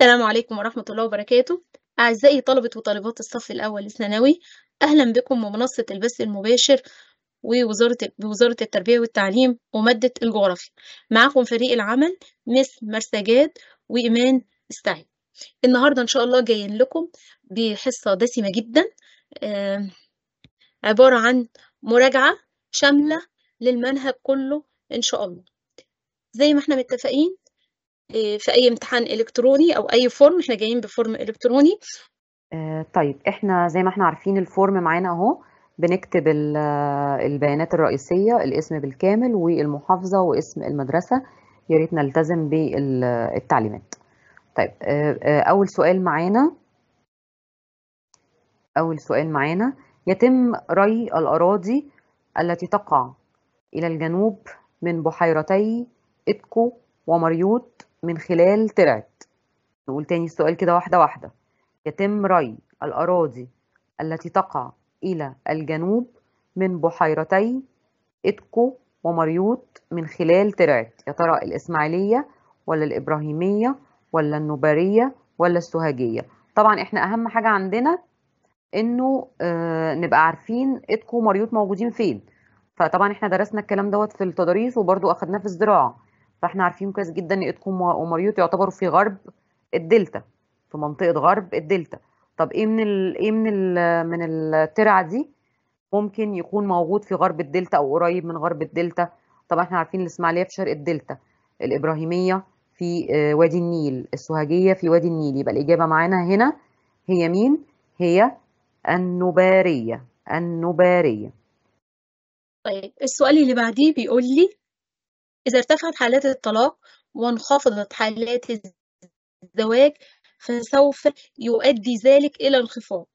السلام عليكم ورحمة الله وبركاته أعزائي طلبة وطالبات الصف الأول الثانوي أهلا بكم بمنصة البث المباشر ووزارة بوزارة التربية والتعليم ومادة الجغرافيا معاكم فريق العمل مس مرسجاد وإيمان استعين النهاردة إن شاء الله جايين لكم بحصة دسمة جدا عبارة عن مراجعة شاملة للمنهج كله إن شاء الله زي ما احنا متفقين آه، في اي امتحان الكتروني او اي فورم احنا جايين بفورم الكتروني آه، طيب احنا زي ما احنا عارفين الفورم معانا اهو بنكتب آه، البيانات الرئيسيه الاسم بالكامل والمحافظه واسم المدرسه يا ريت نلتزم بالتعليمات طيب اول سؤال معانا اول سؤال معانا يتم ري الاراضي التي تقع الى الجنوب من بحيرتي اتكو ومريوط من خلال ترعت نقول تاني السؤال كده واحدة واحدة يتم ري الأراضي التي تقع إلى الجنوب من بحيرتي إدكو ومريوط من خلال ترعت يا ترى الإسماعيلية ولا الإبراهيمية ولا النبارية ولا السوهاجية طبعا إحنا أهم حاجة عندنا إنه آه نبقى عارفين إدكو ومريوط موجودين فين فطبعا إحنا درسنا الكلام دوت في التضاريس وبرضو أخدناه في الزراعة فاحنا عارفين كويس جدا ان اتكوم وماريوت يعتبروا في غرب الدلتا في منطقه غرب الدلتا طب ايه من ال ايه من ال من الترعه دي ممكن يكون موجود في غرب الدلتا او قريب من غرب الدلتا طب احنا عارفين الاسماعيليه في شرق الدلتا الابراهيميه في آه، وادي النيل السوهاجيه في وادي النيل يبقى الاجابه معانا هنا هي مين هي النباريه النباريه طيب السؤال اللي بعديه بيقول لي إذا ارتفعت حالات الطلاق وانخفضت حالات الزواج فسوف يؤدي ذلك إلى انخفاض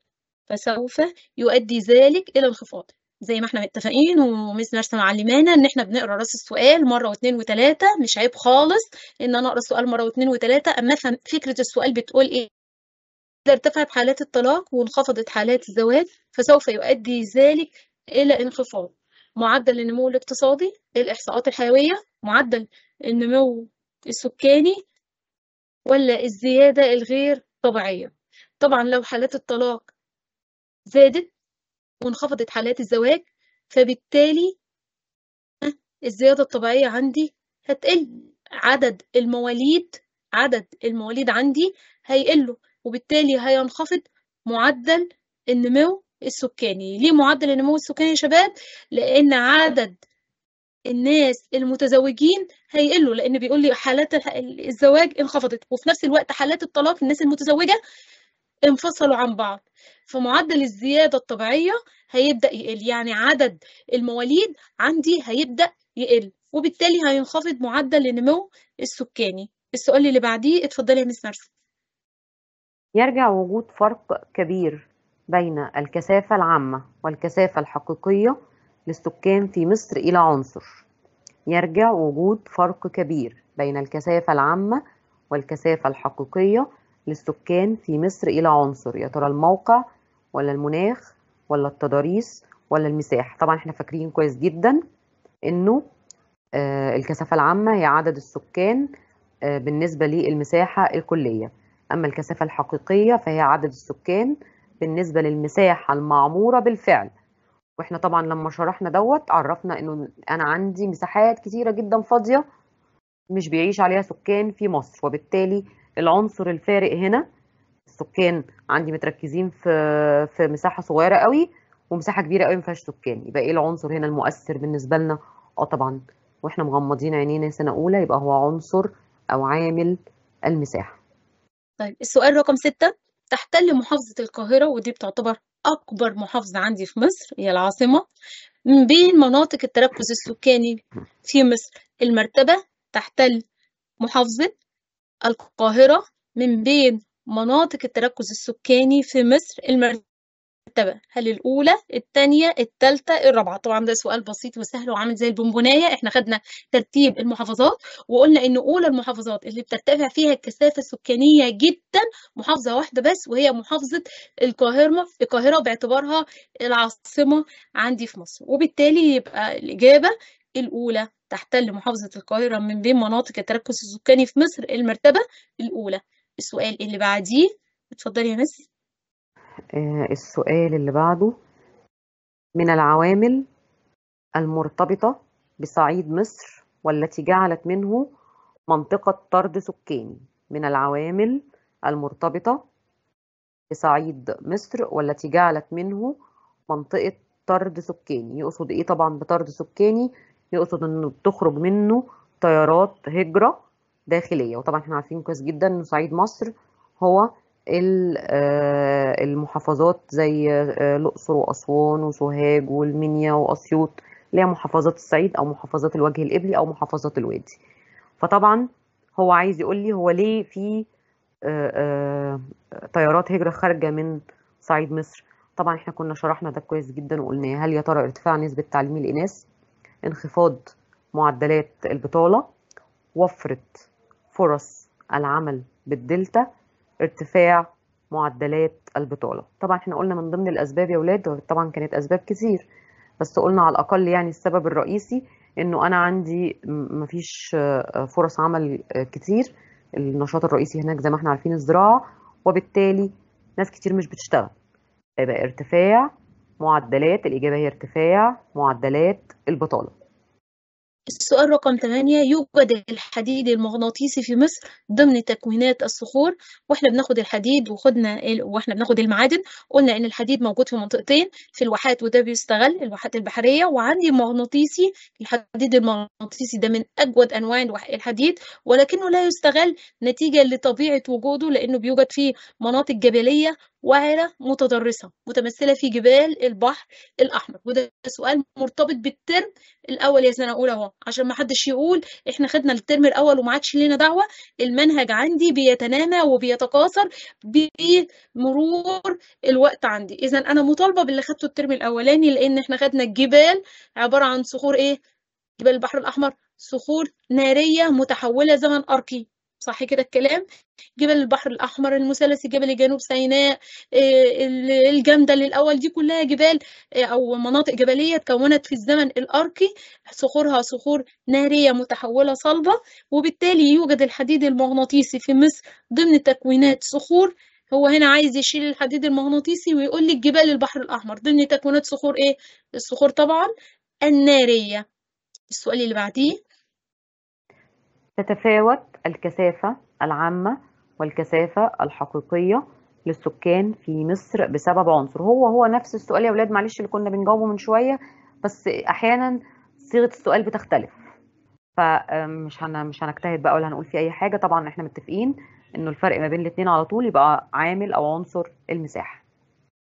فسوف يؤدي ذلك إلى انخفاض زي ما احنا متفقين ومس نرسة معلمانا ان احنا بنقرا راس السؤال مره واثنين وثلاثه مش عيب خالص ان انا اقرا السؤال مره واثنين وثلاثه اما افهم فكره السؤال بتقول ايه اذا ارتفعت حالات الطلاق وانخفضت حالات الزواج فسوف يؤدي ذلك الى انخفاض معدل النمو الاقتصادي الاحصاءات الحيويه معدل النمو السكاني ولا الزيادة الغير طبيعية طبعا لو حالات الطلاق زادت وانخفضت حالات الزواج فبالتالي الزيادة الطبيعية عندي هتقل عدد المواليد عدد المواليد عندي هيقله وبالتالي هينخفض معدل النمو السكاني ليه معدل النمو السكاني يا شباب لأن عدد الناس المتزوجين هيقلوا لان بيقول لي حالات الزواج انخفضت وفي نفس الوقت حالات الطلاق الناس المتزوجه انفصلوا عن بعض فمعدل الزياده الطبيعيه هيبدا يقل يعني عدد المواليد عندي هيبدا يقل وبالتالي هينخفض معدل النمو السكاني السؤال اللي بعديه اتفضلي يا مس نرسي يرجع وجود فرق كبير بين الكثافه العامه والكثافه الحقيقيه للسكان في مصر إلى عنصر يرجع وجود فرق كبير بين الكثافة العامة والكثافة الحقيقية للسكان في مصر إلى عنصر يا ترى الموقع ولا المناخ ولا التضاريس ولا المساحة طبعا احنا فاكرين كويس جدا انه آه، الكثافة العامة هي عدد السكان آه، بالنسبة للمساحة الكلية أما الكثافة الحقيقية فهي عدد السكان بالنسبة للمساحة المعمورة بالفعل واحنا طبعا لما شرحنا دوت عرفنا انه انا عندي مساحات كتيره جدا فاضيه مش بيعيش عليها سكان في مصر وبالتالي العنصر الفارق هنا السكان عندي متركزين في في مساحه صغيره قوي ومساحه كبيره قوي ما فيهاش سكان يبقى ايه العنصر هنا المؤثر بالنسبه لنا اه طبعا واحنا مغمضين عينينا سنه اولى يبقى هو عنصر او عامل المساحه طيب السؤال رقم ستة تحتل محافظة القاهرة ودي بتعتبر أكبر محافظة عندي في مصر هي العاصمة من بين مناطق التركز السكاني في مصر المرتبة تحتل محافظة القاهرة من بين مناطق التركز السكاني في مصر المرتبة مرتبة هل الأولى الثانية الثالثة الرابعة طبعا ده سؤال بسيط وسهل وعامل زي البونبوناية احنا خدنا ترتيب المحافظات وقلنا إن أولى المحافظات اللي بترتفع فيها الكثافة السكانية جدا محافظة واحدة بس وهي محافظة القاهرة القاهرة باعتبارها العاصمة عندي في مصر وبالتالي يبقى الإجابة الأولى تحتل محافظة القاهرة من بين مناطق التركز السكاني في مصر المرتبة الأولى السؤال اللي بعديه اتفضلي يا مس آه، السؤال اللي بعده من العوامل المرتبطة بصعيد مصر والتي جعلت منه منطقة طرد سكاني من العوامل المرتبطة بصعيد مصر والتي جعلت منه منطقة طرد سكاني يقصد ايه طبعا بطرد سكاني يقصد انه بتخرج منه طيارات هجرة داخلية وطبعا احنا عارفين كويس جدا ان صعيد مصر هو آه، المحافظات زي آه، الأقصر وأسوان وسوهاج والمنيا وأسيوط اللي هي محافظات الصعيد أو محافظات الوجه الإبلي أو محافظات الوادي فطبعا هو عايز يقول لي هو ليه في آه، طيارات هجرة خارجة من صعيد مصر طبعا احنا كنا شرحنا ده كويس جدا وقلنا هل يا ترى ارتفاع نسبة تعليم الإناث انخفاض معدلات البطالة وفرت فرص العمل بالدلتا ارتفاع معدلات البطاله طبعا احنا قلنا من ضمن الاسباب يا اولاد طبعا كانت اسباب كتير بس قلنا على الاقل يعني السبب الرئيسي انه انا عندي مفيش آه، فرص عمل آه، كتير النشاط الرئيسي هناك زي ما احنا عارفين الزراعه وبالتالي ناس كتير مش بتشتغل يبقى ارتفاع معدلات الاجابه هي ارتفاع معدلات البطاله السؤال رقم 8 يوجد الحديد المغناطيسي في مصر ضمن تكوينات الصخور واحنا بناخد الحديد وخدنا ال... واحنا بناخد المعادن قلنا ان الحديد موجود في منطقتين في الواحات وده بيستغل الواحات البحريه وعندي مغناطيسي الحديد المغناطيسي ده من اجود انواع الحديد ولكنه لا يستغل نتيجه لطبيعه وجوده لانه بيوجد في مناطق جبليه وعرة متضرسة متمثلة في جبال البحر الأحمر وده سؤال مرتبط بالترم الأول يا سنة أولى أهو عشان ما حدش يقول إحنا خدنا الترم الأول وما عادش لنا دعوة المنهج عندي بيتنامى وبيتكاثر بمرور الوقت عندي إذا أنا مطالبة باللي خدته الترم الأولاني لأن إحنا خدنا الجبال عبارة عن صخور إيه؟ جبال البحر الأحمر صخور نارية متحولة زمن أركي صح كده الكلام جبل البحر الأحمر المثلثي جبل جنوب سيناء آه، الجمدل الأول دي كلها جبال آه، أو مناطق جبلية تكونت في الزمن الأركي صخورها صخور نارية متحولة صلبة وبالتالي يوجد الحديد المغناطيسي في مصر ضمن تكوينات صخور هو هنا عايز يشيل الحديد المغناطيسي ويقول لك جبال البحر الأحمر ضمن تكوينات صخور إيه؟ الصخور طبعا النارية السؤال اللي بعديه تتفاوت الكثافة العامة والكثافة الحقيقية للسكان في مصر بسبب عنصر هو هو نفس السؤال يا ولاد معلش اللي كنا بنجاوبه من شوية بس أحيانا صيغة السؤال بتختلف فمش هن مش هنجتهد بقى ولا هنقول في أي حاجة طبعا احنا متفقين إنه الفرق ما بين الاتنين على طول يبقى عامل أو عنصر المساحة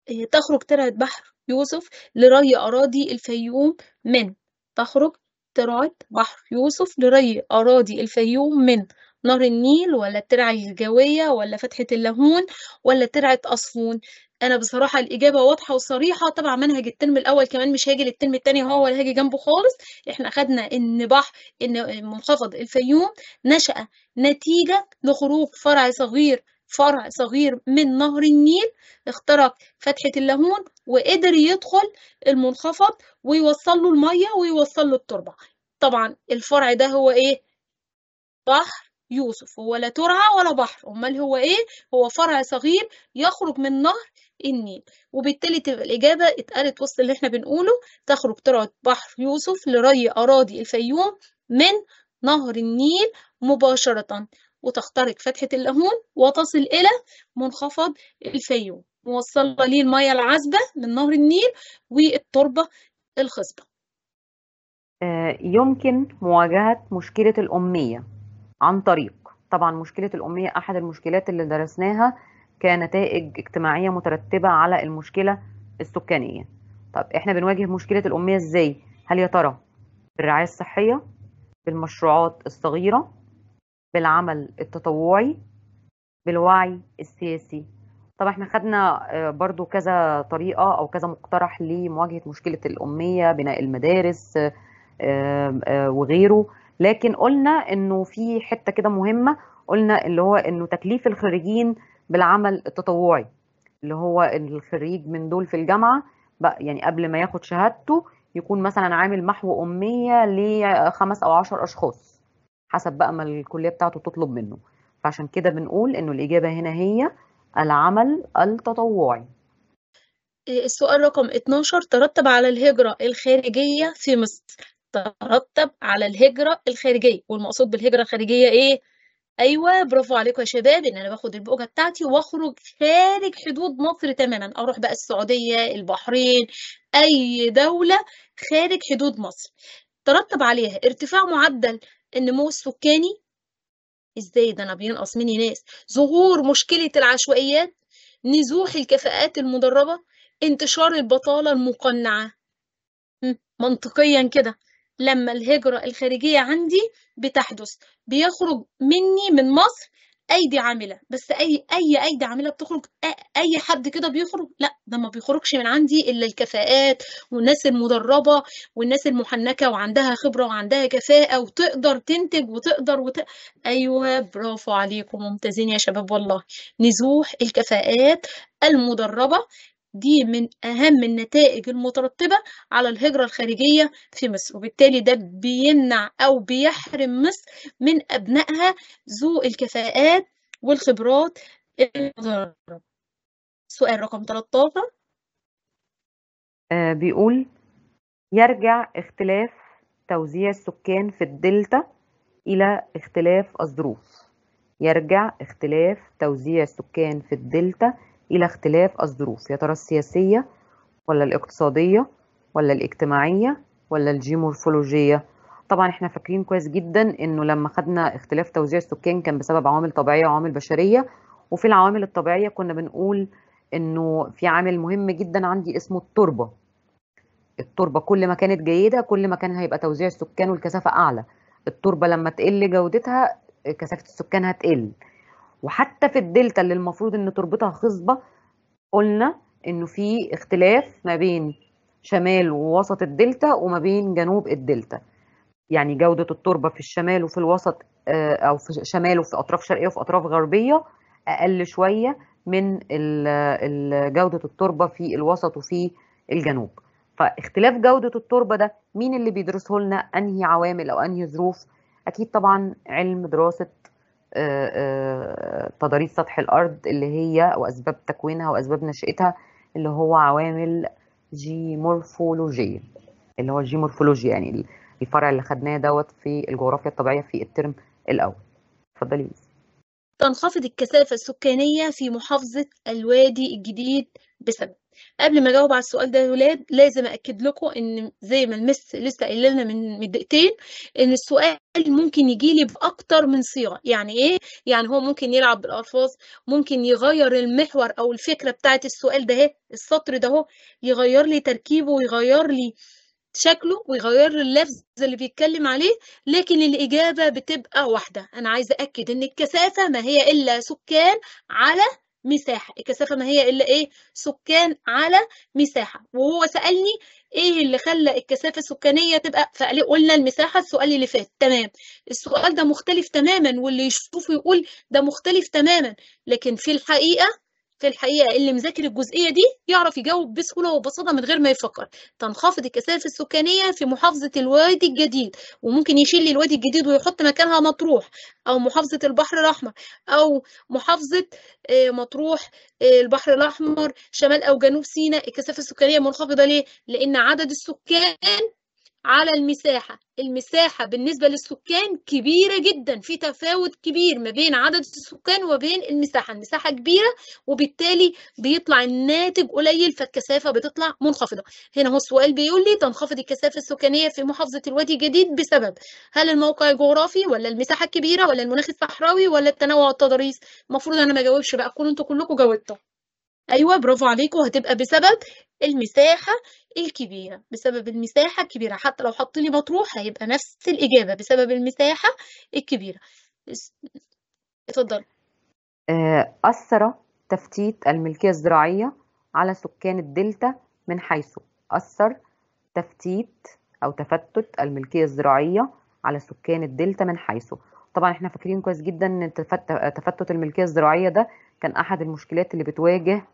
إيه، تخرج ترعة بحر يوسف لري أراضي الفيوم من تخرج ترعة بحر يوسف لري أراضي الفيوم من نهر النيل ولا الترعة الجوية ولا فتحة اللاهون ولا ترعة أصفون أنا بصراحة الإجابة واضحة وصريحة طبعا منهج الترم الأول كمان مش هاجي للترم التاني هو ولا هاجي جنبه خالص إحنا أخدنا إن بحر إن منخفض الفيوم نشأ نتيجة لخروج فرع صغير فرع صغير من نهر النيل اخترق فتحة اللاهون وقدر يدخل المنخفض ويوصل له المية ويوصل له التربة طبعا الفرع ده هو ايه بحر يوسف هو لا ترعة ولا بحر امال هو ايه هو فرع صغير يخرج من نهر النيل وبالتالي تبقى الإجابة اتقالت وسط اللي احنا بنقوله تخرج ترعة بحر يوسف لري أراضي الفيوم من نهر النيل مباشرة وتخترق فتحة اللاهون وتصل إلى منخفض الفيوم موصلة ليه المية العذبة من نهر النيل والتربة الخصبة آه، يمكن مواجهة مشكلة الأمية عن طريق طبعا مشكلة الأمية أحد المشكلات اللي درسناها كنتائج اجتماعية مترتبة على المشكلة السكانية طب احنا بنواجه مشكلة الأمية ازاي؟ هل يا ترى بالرعاية الصحية بالمشروعات الصغيرة بالعمل التطوعي بالوعي السياسي طب احنا خدنا آه، برضو كذا طريقة أو كذا مقترح لمواجهة مشكلة الأمية بناء المدارس آه، آه، وغيره لكن قلنا انه في حته كده مهمه قلنا اللي هو انه تكليف الخريجين بالعمل التطوعي اللي هو الخريج من دول في الجامعه بقى يعني قبل ما ياخد شهادته يكون مثلا عامل محو اميه لخمس او عشر اشخاص حسب بقى ما الكليه بتاعته تطلب منه فعشان كده بنقول انه الاجابه هنا هي العمل التطوعي السؤال رقم 12 ترتب على الهجرة الخارجية في مصر ترتب على الهجرة الخارجية والمقصود بالهجرة الخارجية إيه؟ أيوة برافو عليكم يا شباب إن أنا باخد البؤجة بتاعتي وأخرج خارج حدود مصر تماما أروح بقى السعودية البحرين أي دولة خارج حدود مصر ترتب عليها ارتفاع معدل النمو السكاني ازاي ده انا بينقص مني ناس ظهور مشكلة العشوائيات نزوح الكفاءات المدربة انتشار البطالة المقنعة منطقيا كده لما الهجرة الخارجية عندي بتحدث بيخرج مني من مصر ايدي عامله بس اي اي ايدي عامله بتخرج اي حد كده بيخرج لا ده ما بيخرجش من عندي الا الكفاءات والناس المدربه والناس المحنكه وعندها خبره وعندها كفاءه وتقدر تنتج وتقدر وت... ايوه برافو عليكم ممتازين يا شباب والله نزوح الكفاءات المدربه دي من أهم النتائج المترتبة على الهجرة الخارجية في مصر وبالتالي ده بيمنع أو بيحرم مصر من أبنائها ذو الكفاءات والخبرات المتضررة سؤال رقم 13 آه بيقول يرجع اختلاف توزيع السكان في الدلتا إلى اختلاف الظروف يرجع اختلاف توزيع السكان في الدلتا إلى اختلاف الظروف يا ترى السياسية ولا الاقتصادية ولا الاجتماعية ولا الجيومورفولوجية طبعا احنا فاكرين كويس جدا انه لما خدنا اختلاف توزيع السكان كان بسبب عوامل طبيعية وعوامل بشرية وفي العوامل الطبيعية كنا بنقول انه في عامل مهم جدا عندي اسمه التربة التربة كل ما كانت جيدة كل ما كان هيبقى توزيع السكان والكثافة أعلى التربة لما تقل جودتها كثافة السكان هتقل وحتى في الدلتا اللي المفروض ان تربطها خصبه قلنا انه في اختلاف ما بين شمال ووسط الدلتا وما بين جنوب الدلتا يعني جودة التربة في الشمال وفي الوسط آه، أو في شمال وفي أطراف شرقية وفي أطراف غربية أقل شوية من جودة التربة في الوسط وفي الجنوب فاختلاف جودة التربة ده مين اللي بيدرسه لنا أنهي عوامل أو أنهي ظروف أكيد طبعا علم دراسة آه، آه، تضاريس سطح الارض اللي هي واسباب تكوينها واسباب نشاتها اللي هو عوامل جيومورفولوجيه اللي هو الجيومورفولوجيا يعني الفرع اللي خدناه دوت في الجغرافيا الطبيعيه في الترم الاول اتفضلي تنخفض الكثافه السكانيه في محافظه الوادي الجديد بسبب قبل ما اجاوب على السؤال ده يا ولاد لازم اكد لكم ان زي ما المس لسه قايله لنا من دقيقتين ان السؤال ممكن يجي لي باكتر من صيغه يعني ايه يعني هو ممكن يلعب بالالفاظ ممكن يغير المحور او الفكره بتاعه السؤال ده اهي السطر ده اهو يغير لي تركيبه ويغير لي شكله ويغير اللفظ اللي بيتكلم عليه لكن الإجابة بتبقى واحدة أنا عايزة أكد إن الكثافة ما هي إلا سكان على مساحة الكثافة ما هي إلا إيه سكان على مساحة وهو سألني إيه اللي خلى الكثافة السكانية تبقى قلنا المساحة السؤال اللي فات تمام السؤال ده مختلف تماما واللي يشوفه يقول ده مختلف تماما لكن في الحقيقة في الحقيقة اللي مذاكر الجزئية دي يعرف يجاوب بسهولة وبساطة من غير ما يفكر تنخفض الكثافة السكانية في محافظة الوادي الجديد وممكن يشيل الوادي الجديد ويحط مكانها مطروح أو محافظة البحر الأحمر أو محافظة آه، مطروح آه، البحر الأحمر شمال أو جنوب سيناء الكثافة السكانية منخفضة ليه؟ لأن عدد السكان على المساحة المساحة بالنسبة للسكان كبيرة جدا في تفاوت كبير ما بين عدد السكان وبين المساحة المساحة كبيرة وبالتالي بيطلع الناتج قليل فالكثافة بتطلع منخفضة هنا هو السؤال بيقول لي تنخفض الكثافة السكانية في محافظة الوادي الجديد بسبب هل الموقع الجغرافي ولا المساحة الكبيرة ولا المناخ الصحراوي ولا التنوع التضاريس المفروض انا ما جاوبش بقى كلوا انتوا كلكم جاوبتوا ايوه برافو عليكم هتبقى بسبب المساحه الكبيرة بسبب المساحة الكبيرة حتى لو حط لي مطروح هيبقى نفس الإجابة بسبب المساحة الكبيرة اتفضل آه، أثر تفتيت الملكية الزراعية على سكان الدلتا من حيث أثر تفتيت أو تفتت الملكية الزراعية على سكان الدلتا من حيث طبعا احنا فاكرين كويس جدا ان تفتت الملكيه الزراعيه ده كان احد المشكلات اللي بتواجه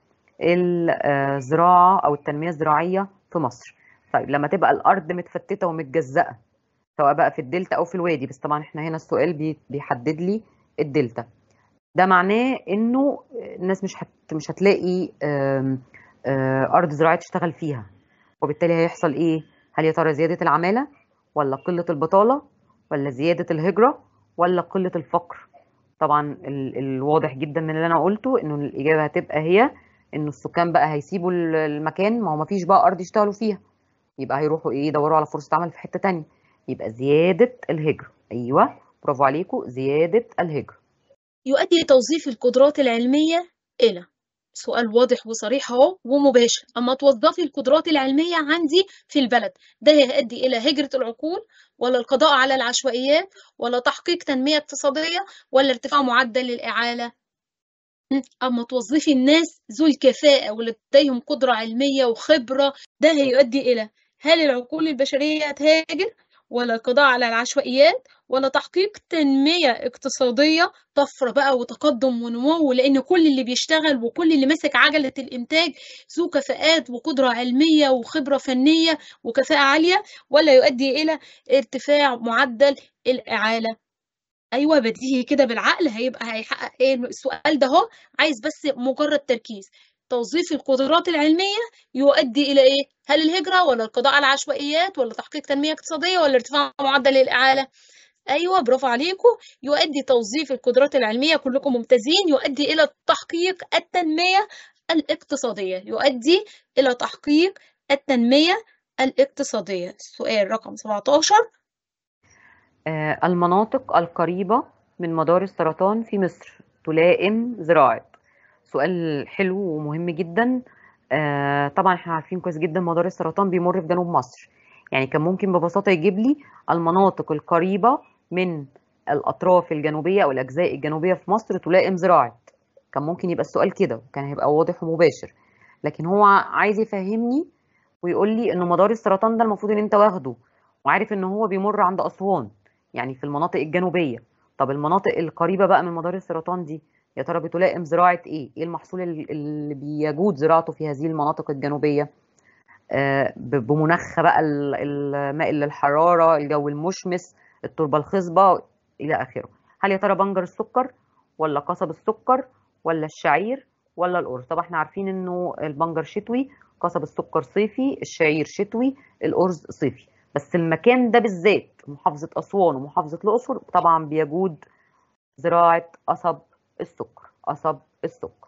آه، الزراعه او التنميه الزراعيه في مصر طيب لما تبقى الارض متفتته ومتجزأه سواء بقى في الدلتا او في الوادي بس طبعا احنا هنا السؤال بيحدد لي الدلتا ده معناه انه الناس مش هت مش هتلاقي ارض زراعيه تشتغل فيها وبالتالي هيحصل ايه هل يا ترى زياده العماله ولا قله البطاله ولا زياده الهجره ولا قله الفقر طبعا الواضح جدا من اللي انا قلته انه الاجابه هتبقى هي ان السكان بقى هيسيبوا المكان ما هو ما فيش بقى ارض يشتغلوا فيها يبقى هيروحوا ايه يدوروا على فرصه عمل في حته تانية يبقى زياده الهجره ايوه برافو عليكم زياده الهجره يؤدي توظيف القدرات العلميه الى سؤال واضح وصريح اهو ومباشر اما توظفي القدرات العلميه عندي في البلد ده هيؤدي الى هجره العقول ولا القضاء على العشوائيات ولا تحقيق تنميه اقتصاديه ولا ارتفاع معدل الاعاله اما توظفي الناس ذو الكفاءة واللي لديهم قدرة علمية وخبرة ده هيؤدي إلى هل العقول البشرية هتهاجر ولا القضاء على العشوائيات ولا تحقيق تنمية اقتصادية طفرة بقى وتقدم ونمو لأن كل اللي بيشتغل وكل اللي ماسك عجلة الإنتاج ذو كفاءات وقدرة علمية وخبرة فنية وكفاءة عالية ولا يؤدي إلى ارتفاع معدل الإعالة ايوه بديهي كده بالعقل هيبقى هيحقق ايه السؤال ده اهو عايز بس مجرد تركيز توظيف القدرات العلمية يؤدي إلى إيه؟ هل الهجرة ولا القضاء على العشوائيات ولا تحقيق تنمية اقتصادية ولا ارتفاع معدل الإعالة؟ أيوه برافو عليكم يؤدي توظيف القدرات العلمية كلكم ممتازين يؤدي إلى تحقيق التنمية الاقتصادية يؤدي إلى تحقيق التنمية الاقتصادية السؤال رقم 17 آه، المناطق القريبة من مدار السرطان في مصر تلائم زراعة سؤال حلو ومهم جدا آه، طبعا احنا عارفين كويس جدا مدار السرطان بيمر في جنوب مصر يعني كان ممكن ببساطة يجيب لي المناطق القريبة من الأطراف الجنوبية أو الأجزاء الجنوبية في مصر تلائم زراعة كان ممكن يبقى السؤال كده كان هيبقى واضح ومباشر لكن هو عايز يفهمني ويقول لي إن مدار السرطان ده المفروض إن أنت واخده وعارف إن هو بيمر عند أسوان يعني في المناطق الجنوبيه طب المناطق القريبه بقى من مدار السرطان دي يا ترى بتلائم زراعه ايه ايه المحصول اللي بيجود زراعته في هذه المناطق الجنوبيه آه بقى الماء للحراره الجو المشمس التربه الخصبه الى اخره هل يا ترى بنجر السكر ولا قصب السكر ولا الشعير ولا القرص طب احنا عارفين انه البنجر شتوي قصب السكر صيفي الشعير شتوي الارز صيفي بس المكان ده بالذات محافظة أسوان ومحافظة الأقصر طبعا بيجود زراعة قصب السكر قصب السكر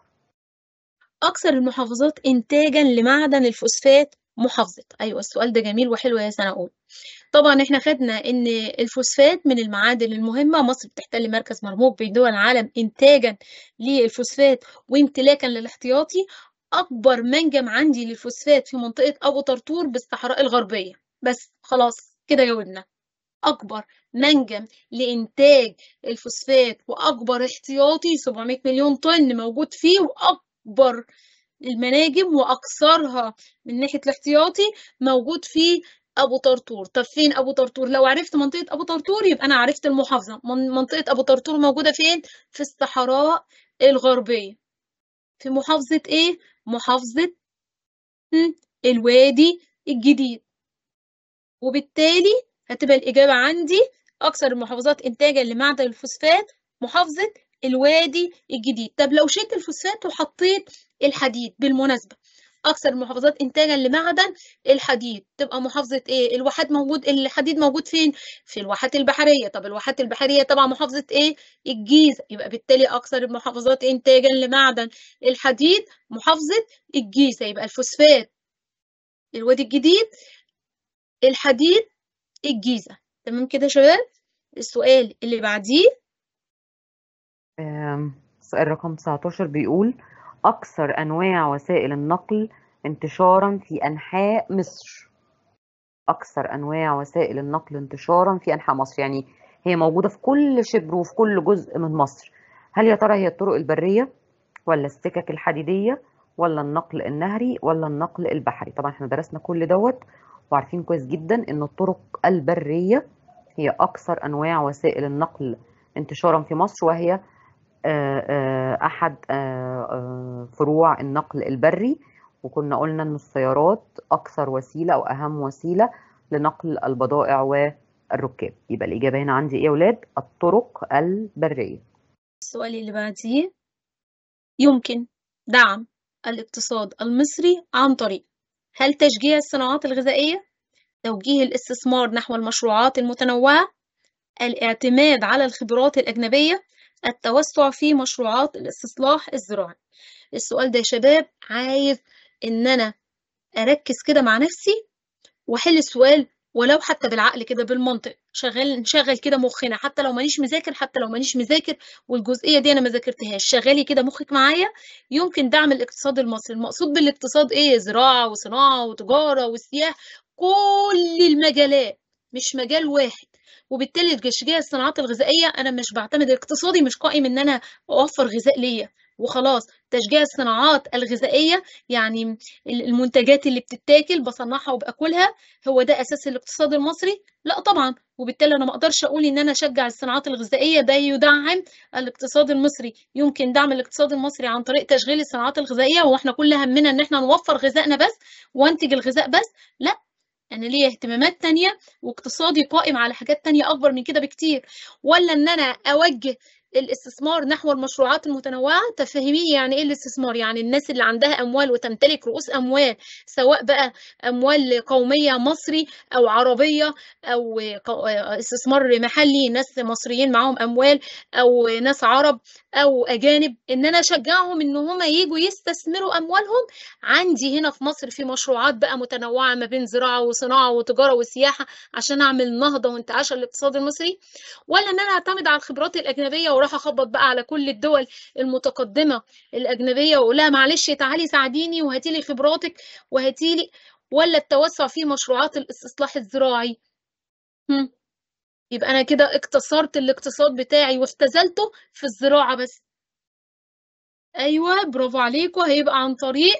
أكثر المحافظات إنتاجا لمعدن الفوسفات محافظة أيوة السؤال ده جميل وحلو يا سنة سنقول طبعا احنا خدنا ان الفوسفات من المعادن المهمة مصر بتحتل مركز مرموق بين دول العالم انتاجا للفوسفات وامتلاكا للاحتياطي اكبر منجم عندي للفوسفات في منطقة ابو طرطور بالصحراء الغربية بس خلاص كده جاوبنا أكبر منجم لإنتاج الفوسفات وأكبر احتياطي 700 مليون طن موجود فيه وأكبر المناجم وأكثرها من ناحية الاحتياطي موجود فيه ابو طرطور طب فين ابو طرطور لو عرفت منطقه ابو طرطور يبقى انا عرفت المحافظه منطقه ابو طرطور موجوده فين في الصحراء الغربيه في محافظه ايه محافظه الوادي الجديد وبالتالي هتبقى الإجابة عندي أكثر المحافظات إنتاجا لمعدن الفوسفات محافظة الوادي الجديد طب لو شلت الفوسفات وحطيت الحديد بالمناسبة أكثر المحافظات إنتاجا لمعدن الحديد تبقى محافظة إيه الواحات موجود الحديد موجود فين في الواحات البحرية طب الواحات البحرية طبعا محافظة إيه الجيزة يبقى بالتالي أكثر المحافظات إنتاجا لمعدن الحديد محافظة الجيزة يبقى الفوسفات الوادي الجديد الحديد الجيزة تمام كده شباب السؤال اللي بعديه سؤال رقم 19 بيقول أكثر أنواع وسائل النقل انتشارا في أنحاء مصر أكثر أنواع وسائل النقل انتشارا في أنحاء مصر يعني هي موجودة في كل شبر وفي كل جزء من مصر هل يا ترى هي الطرق البرية ولا السكك الحديدية ولا النقل النهري ولا النقل البحري طبعا احنا درسنا كل دوت وعارفين كويس جدا ان الطرق البريه هي اكثر انواع وسائل النقل انتشارا في مصر وهي آه، آه، احد آه، فروع النقل البري وكنا قلنا ان السيارات اكثر وسيله او اهم وسيله لنقل البضائع والركاب يبقى الاجابه هنا عندي ايه يا اولاد الطرق البريه السؤال اللي بعديه يمكن دعم الاقتصاد المصري عن طريق هل تشجيع الصناعات الغذائية؟ توجيه الاستثمار نحو المشروعات المتنوعة؟ الاعتماد على الخبرات الأجنبية؟ التوسع في مشروعات الاستصلاح الزراعي؟ السؤال ده يا شباب عايز إن أنا أركز كده مع نفسي وأحل السؤال ولو حتى بالعقل كده بالمنطق شغال نشغل كده مخنا حتى لو مانيش مذاكر حتى لو مانيش مذاكر والجزئيه دي انا ما ذاكرتهاش شغالي كده مخك معايا يمكن دعم الاقتصاد المصري المقصود بالاقتصاد ايه زراعه وصناعه وتجاره وسياحه كل المجالات مش مجال واحد وبالتالي تشجيع الصناعات الغذائيه انا مش بعتمد اقتصادي مش قائم ان انا اوفر غذاء ليا وخلاص تشجيع الصناعات الغذائية يعني المنتجات اللي بتتاكل بصنعها وباكلها هو ده أساس الاقتصاد المصري لا طبعا وبالتالي انا ما اقدرش اقول ان انا اشجع الصناعات الغذائيه ده يدعم الاقتصاد المصري يمكن دعم الاقتصاد المصري عن طريق تشغيل الصناعات الغذائيه واحنا كل همنا ان احنا نوفر غذائنا بس وانتج الغذاء بس لا انا ليا اهتمامات تانية واقتصادي قائم على حاجات تانية اكبر من كده بكتير ولا ان انا اوجه الاستثمار نحو المشروعات المتنوعة تفهمين يعني إيه الاستثمار يعني الناس اللي عندها أموال وتمتلك رؤوس أموال سواء بقى أموال قومية مصري أو عربية أو استثمار محلي ناس مصريين معاهم أموال أو ناس عرب أو أجانب إن أنا أشجعهم إن هم يجوا يستثمروا أموالهم عندي هنا في مصر في مشروعات بقى متنوعة ما بين زراعة وصناعة وتجارة وسياحة عشان أعمل نهضة وانتعاش الاقتصاد المصري ولا إن أنا أعتمد على الخبرات الأجنبية وراح اخبط بقى على كل الدول المتقدمه الاجنبيه واقول لها معلش تعالي ساعديني وهاتي لي خبراتك وهاتي لي ولا التوسع في مشروعات الاستصلاح الزراعي هم. يبقى انا كده اقتصرت الاقتصاد بتاعي واختزلته في الزراعه بس ايوه برافو عليكم هيبقى عن طريق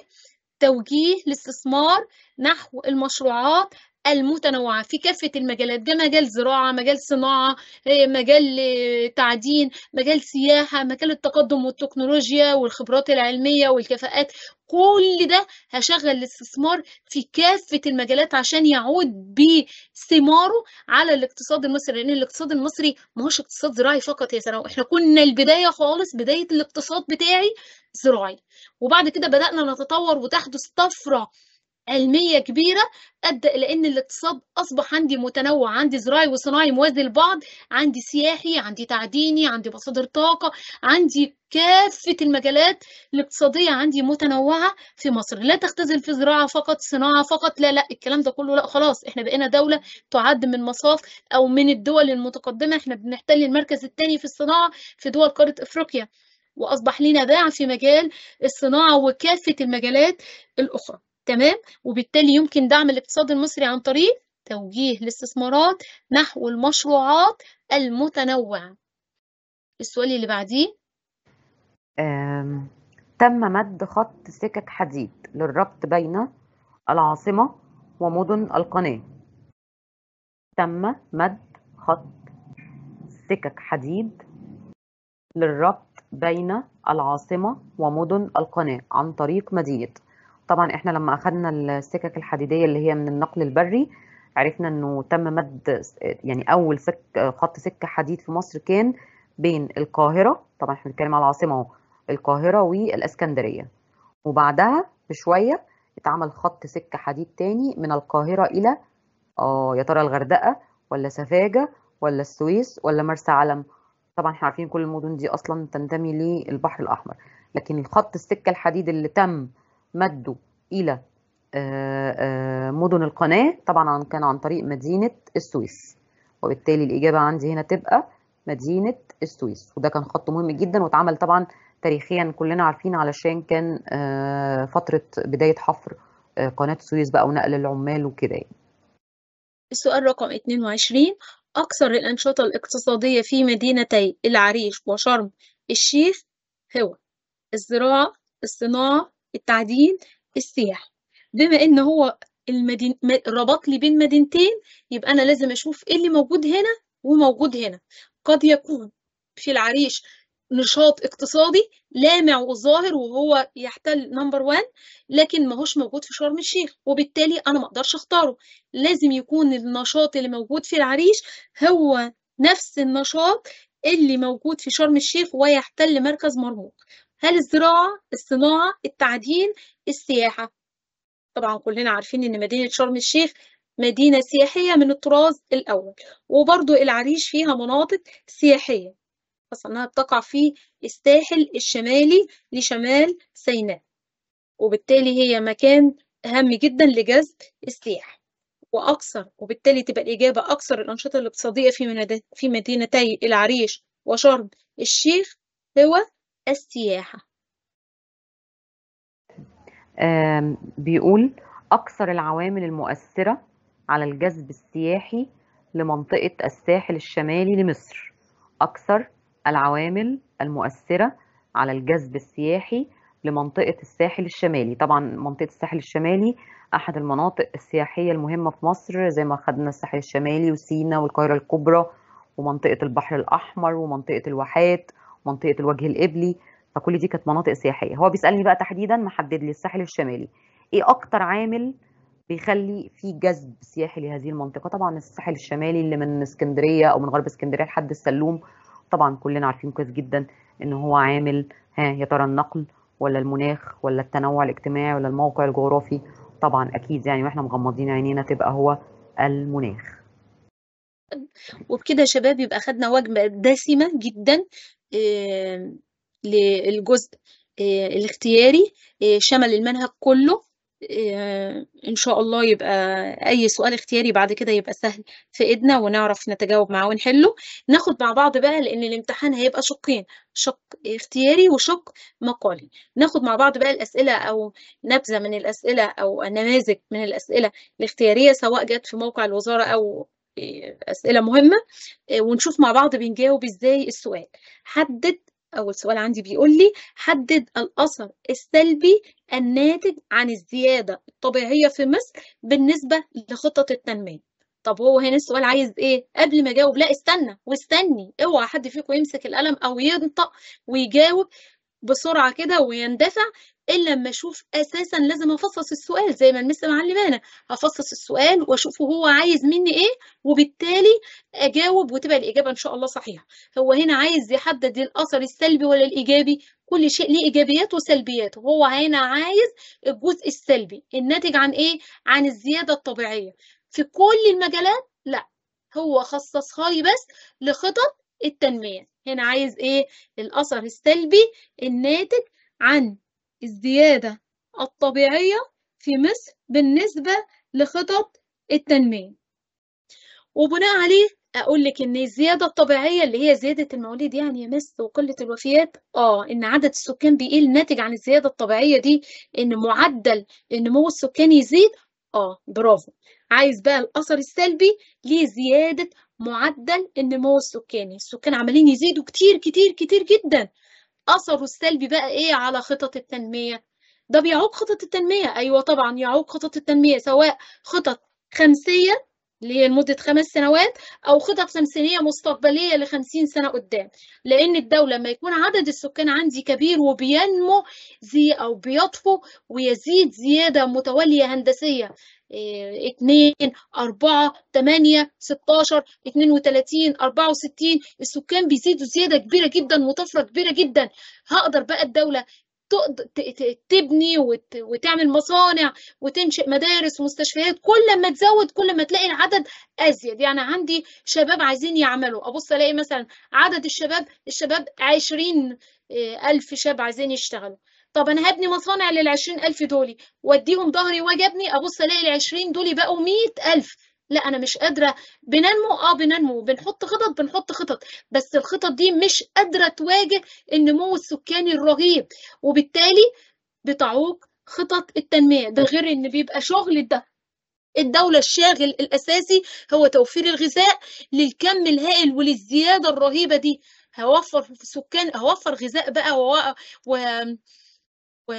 توجيه الاستثمار نحو المشروعات المتنوعة في كافة المجالات ده مجال زراعة مجال صناعة آه، مجال آه، تعدين مجال سياحة مجال التقدم والتكنولوجيا والخبرات العلمية والكفاءات كل ده هشغل الاستثمار في كافة المجالات عشان يعود بثماره على الاقتصاد المصري لأن الاقتصاد المصري ماهوش اقتصاد زراعي فقط يا سلام احنا كنا البداية خالص بداية الاقتصاد بتاعي زراعي وبعد كده بدأنا نتطور وتحدث طفرة علمية كبيرة أدى إلى أن الاقتصاد أصبح عندي متنوع عندي زراعي وصناعي موازي لبعض عندي سياحي عندي تعديني عندي مصادر طاقة عندي كافة المجالات الاقتصادية عندي متنوعة في مصر لا تختزل في زراعة فقط صناعة فقط لا لا الكلام ده كله لا خلاص احنا بقينا دولة تعد من مصاف أو من الدول المتقدمة احنا بنحتل المركز الثاني في الصناعة في دول قارة أفريقيا وأصبح لنا باع في مجال الصناعة وكافة المجالات الأخرى تمام وبالتالي يمكن دعم الاقتصاد المصري عن طريق توجيه الاستثمارات نحو المشروعات المتنوعة السؤال اللي بعديه تم مد خط سكك حديد للربط بين العاصمة ومدن القناة تم مد خط سكك حديد للربط بين العاصمة ومدن القناة عن طريق مدينة طبعا احنا لما اخذنا السكك الحديديه اللي هي من النقل البري عرفنا انه تم مد يعني اول سك خط سكه حديد في مصر كان بين القاهره طبعا احنا بنتكلم على العاصمه اهو القاهره والاسكندريه وبعدها بشويه اتعمل خط سكه حديد تاني من القاهره الى اه يا ترى الغردقه ولا سفاجه ولا السويس ولا مرسى علم طبعا احنا عارفين كل المدن دي اصلا تنتمي للبحر الاحمر لكن الخط السكه الحديد اللي تم مدوا إلى آه، آه، مدن القناة طبعا كان عن طريق مدينة السويس وبالتالي الإجابة عندي هنا تبقى مدينة السويس وده كان خط مهم جدا واتعمل طبعا تاريخيا كلنا عارفين علشان كان آه، فترة بداية حفر قناة السويس بقى ونقل العمال وكده يعني. السؤال رقم 22 أكثر الأنشطة الاقتصادية في مدينتي العريش وشرم الشيخ هو الزراعة الصناعة التعدين السياحي بما ان هو المدين... ربط لي بين مدينتين يبقى انا لازم اشوف ايه اللي موجود هنا وموجود هنا قد يكون في العريش نشاط اقتصادي لامع وظاهر وهو يحتل نمبر وان لكن ماهوش موجود في شرم الشيخ وبالتالي انا ما اقدرش اختاره لازم يكون النشاط اللي موجود في العريش هو نفس النشاط اللي موجود في شرم الشيخ ويحتل مركز مرموق هل الزراعة الصناعة التعدين السياحة طبعا كلنا عارفين ان مدينة شرم الشيخ مدينة سياحية من الطراز الأول وبرضو العريش فيها مناطق سياحية خاصة انها بتقع في الساحل الشمالي لشمال سيناء وبالتالي هي مكان هام جدا لجذب السياح واكثر وبالتالي تبقى الاجابه اكثر الانشطه الاقتصاديه في في مدينتي العريش وشرم الشيخ هو السياحة بيقول أكثر العوامل المؤثرة على الجذب السياحي لمنطقة الساحل الشمالي لمصر أكثر العوامل المؤثرة على الجذب السياحي لمنطقة الساحل الشمالي طبعا منطقة الساحل الشمالي أحد المناطق السياحية المهمة في مصر زي ما خدنا الساحل الشمالي وسينا والقاهرة الكبرى ومنطقة البحر الأحمر ومنطقة الواحات منطقه الوجه القبلي فكل دي كانت مناطق سياحيه هو بيسالني بقى تحديدا محدد لي الساحل الشمالي ايه اكتر عامل بيخلي في جذب سياحي لهذه المنطقه طبعا الساحل الشمالي اللي من اسكندريه او من غرب اسكندريه لحد السلوم طبعا كلنا عارفين كويس جدا ان هو عامل ها يا ترى النقل ولا المناخ ولا التنوع الاجتماعي ولا الموقع الجغرافي طبعا اكيد يعني واحنا مغمضين عينينا تبقى هو المناخ وبكده يا شباب يبقى خدنا وجبه دسمه جدا آه، للجزء آه، الاختياري آه، شمل المنهج كله إن شاء الله يبقى أي سؤال اختياري بعد كده يبقى سهل في إيدنا ونعرف نتجاوب معاه ونحله ناخد مع بعض بقى لأن الامتحان هيبقى شقين شق اختياري وشق مقالي ناخد مع بعض بقى الأسئلة أو نبذة من الأسئلة أو نماذج من الأسئلة الاختيارية سواء جت في موقع الوزارة أو آه، اسئله مهمه آه، ونشوف مع بعض بنجاوب ازاي السؤال حدد اول سؤال عندي بيقول لي حدد الاثر السلبي الناتج عن الزياده الطبيعيه في مصر بالنسبه لخطط التنميه طب هو هنا السؤال عايز ايه قبل ما اجاوب لا استنى واستني اوعى حد فيكم يمسك القلم او ينطق ويجاوب بسرعه كده ويندفع إلا لما أشوف أساسا لازم أفصص السؤال زي ما المس معلمانا أفصص السؤال واشوف هو عايز مني إيه وبالتالي أجاوب وتبقى الإجابة إن شاء الله صحيحة هو هنا عايز يحدد الأثر السلبي ولا الإيجابي كل شيء ليه إيجابيات وسلبيات وهو هنا عايز الجزء السلبي الناتج عن إيه؟ عن الزيادة الطبيعية في كل المجالات لا هو خصصها بس لخطط التنمية هنا عايز إيه؟ الأثر السلبي الناتج عن الزيادة الطبيعية في مصر بالنسبة لخطط التنمية وبناء عليه أقول لك إن الزيادة الطبيعية اللي هي زيادة المواليد يعني يا مس وقلة الوفيات آه إن عدد السكان بيقل ناتج عن الزيادة الطبيعية دي إن معدل النمو السكاني يزيد آه برافو عايز بقى الأثر السلبي لزيادة معدل النمو السكاني السكان عمالين يزيدوا كتير كتير كتير جدا أثره السلبي بقى إيه على خطط التنمية؟ ده بيعوق خطط التنمية أيوة طبعا يعوق خطط التنمية سواء خطط خمسية اللي هي لمدة خمس سنوات أو خطط خمسينية مستقبلية لخمسين سنة قدام لأن الدولة لما يكون عدد السكان عندي كبير وبينمو زي أو بيطفو ويزيد زيادة متوالية هندسية اثنين آه، أربعة ثمانية ستاشر اثنين وثلاثين أربعة وستين السكان بيزيدوا زيادة كبيرة جدا وطفرة كبيرة جدا هقدر بقى الدولة تبني وتعمل مصانع وتنشئ مدارس ومستشفيات كل ما تزود كل ما تلاقي العدد ازيد يعني عندي شباب عايزين يعملوا ابص الاقي مثلا عدد الشباب الشباب عشرين آه، ألف شاب عايزين يشتغلوا طب انا هبني مصانع لل ألف دولي واديهم ظهري واجي ابني ابص الاقي ال 20 دولي بقوا 100000 ألف لا انا مش قادره بننمو اه بننمو بنحط خطط بنحط خطط بس الخطط دي مش قادره تواجه النمو السكاني الرهيب وبالتالي بتعوق خطط التنميه ده غير ان بيبقى شغل ده الدولة الشاغل الأساسي هو توفير الغذاء للكم الهائل وللزيادة الرهيبة دي هوفر سكان هوفر غذاء بقى و... و... و...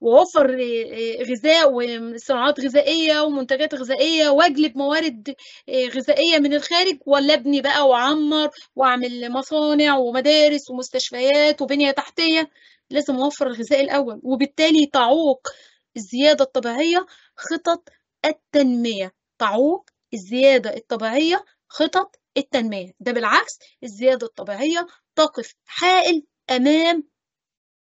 ووفر آه، آه، غذاء وصناعات غذائية ومنتجات غذائية واجلب موارد آه، غذائية من الخارج ولا ابني بقى واعمر واعمل مصانع ومدارس ومستشفيات وبنية تحتية لازم اوفر الغذاء الاول وبالتالي تعوق الزيادة الطبيعية خطط التنمية تعوق الزيادة الطبيعية خطط التنمية ده بالعكس الزيادة الطبيعية تقف حائل أمام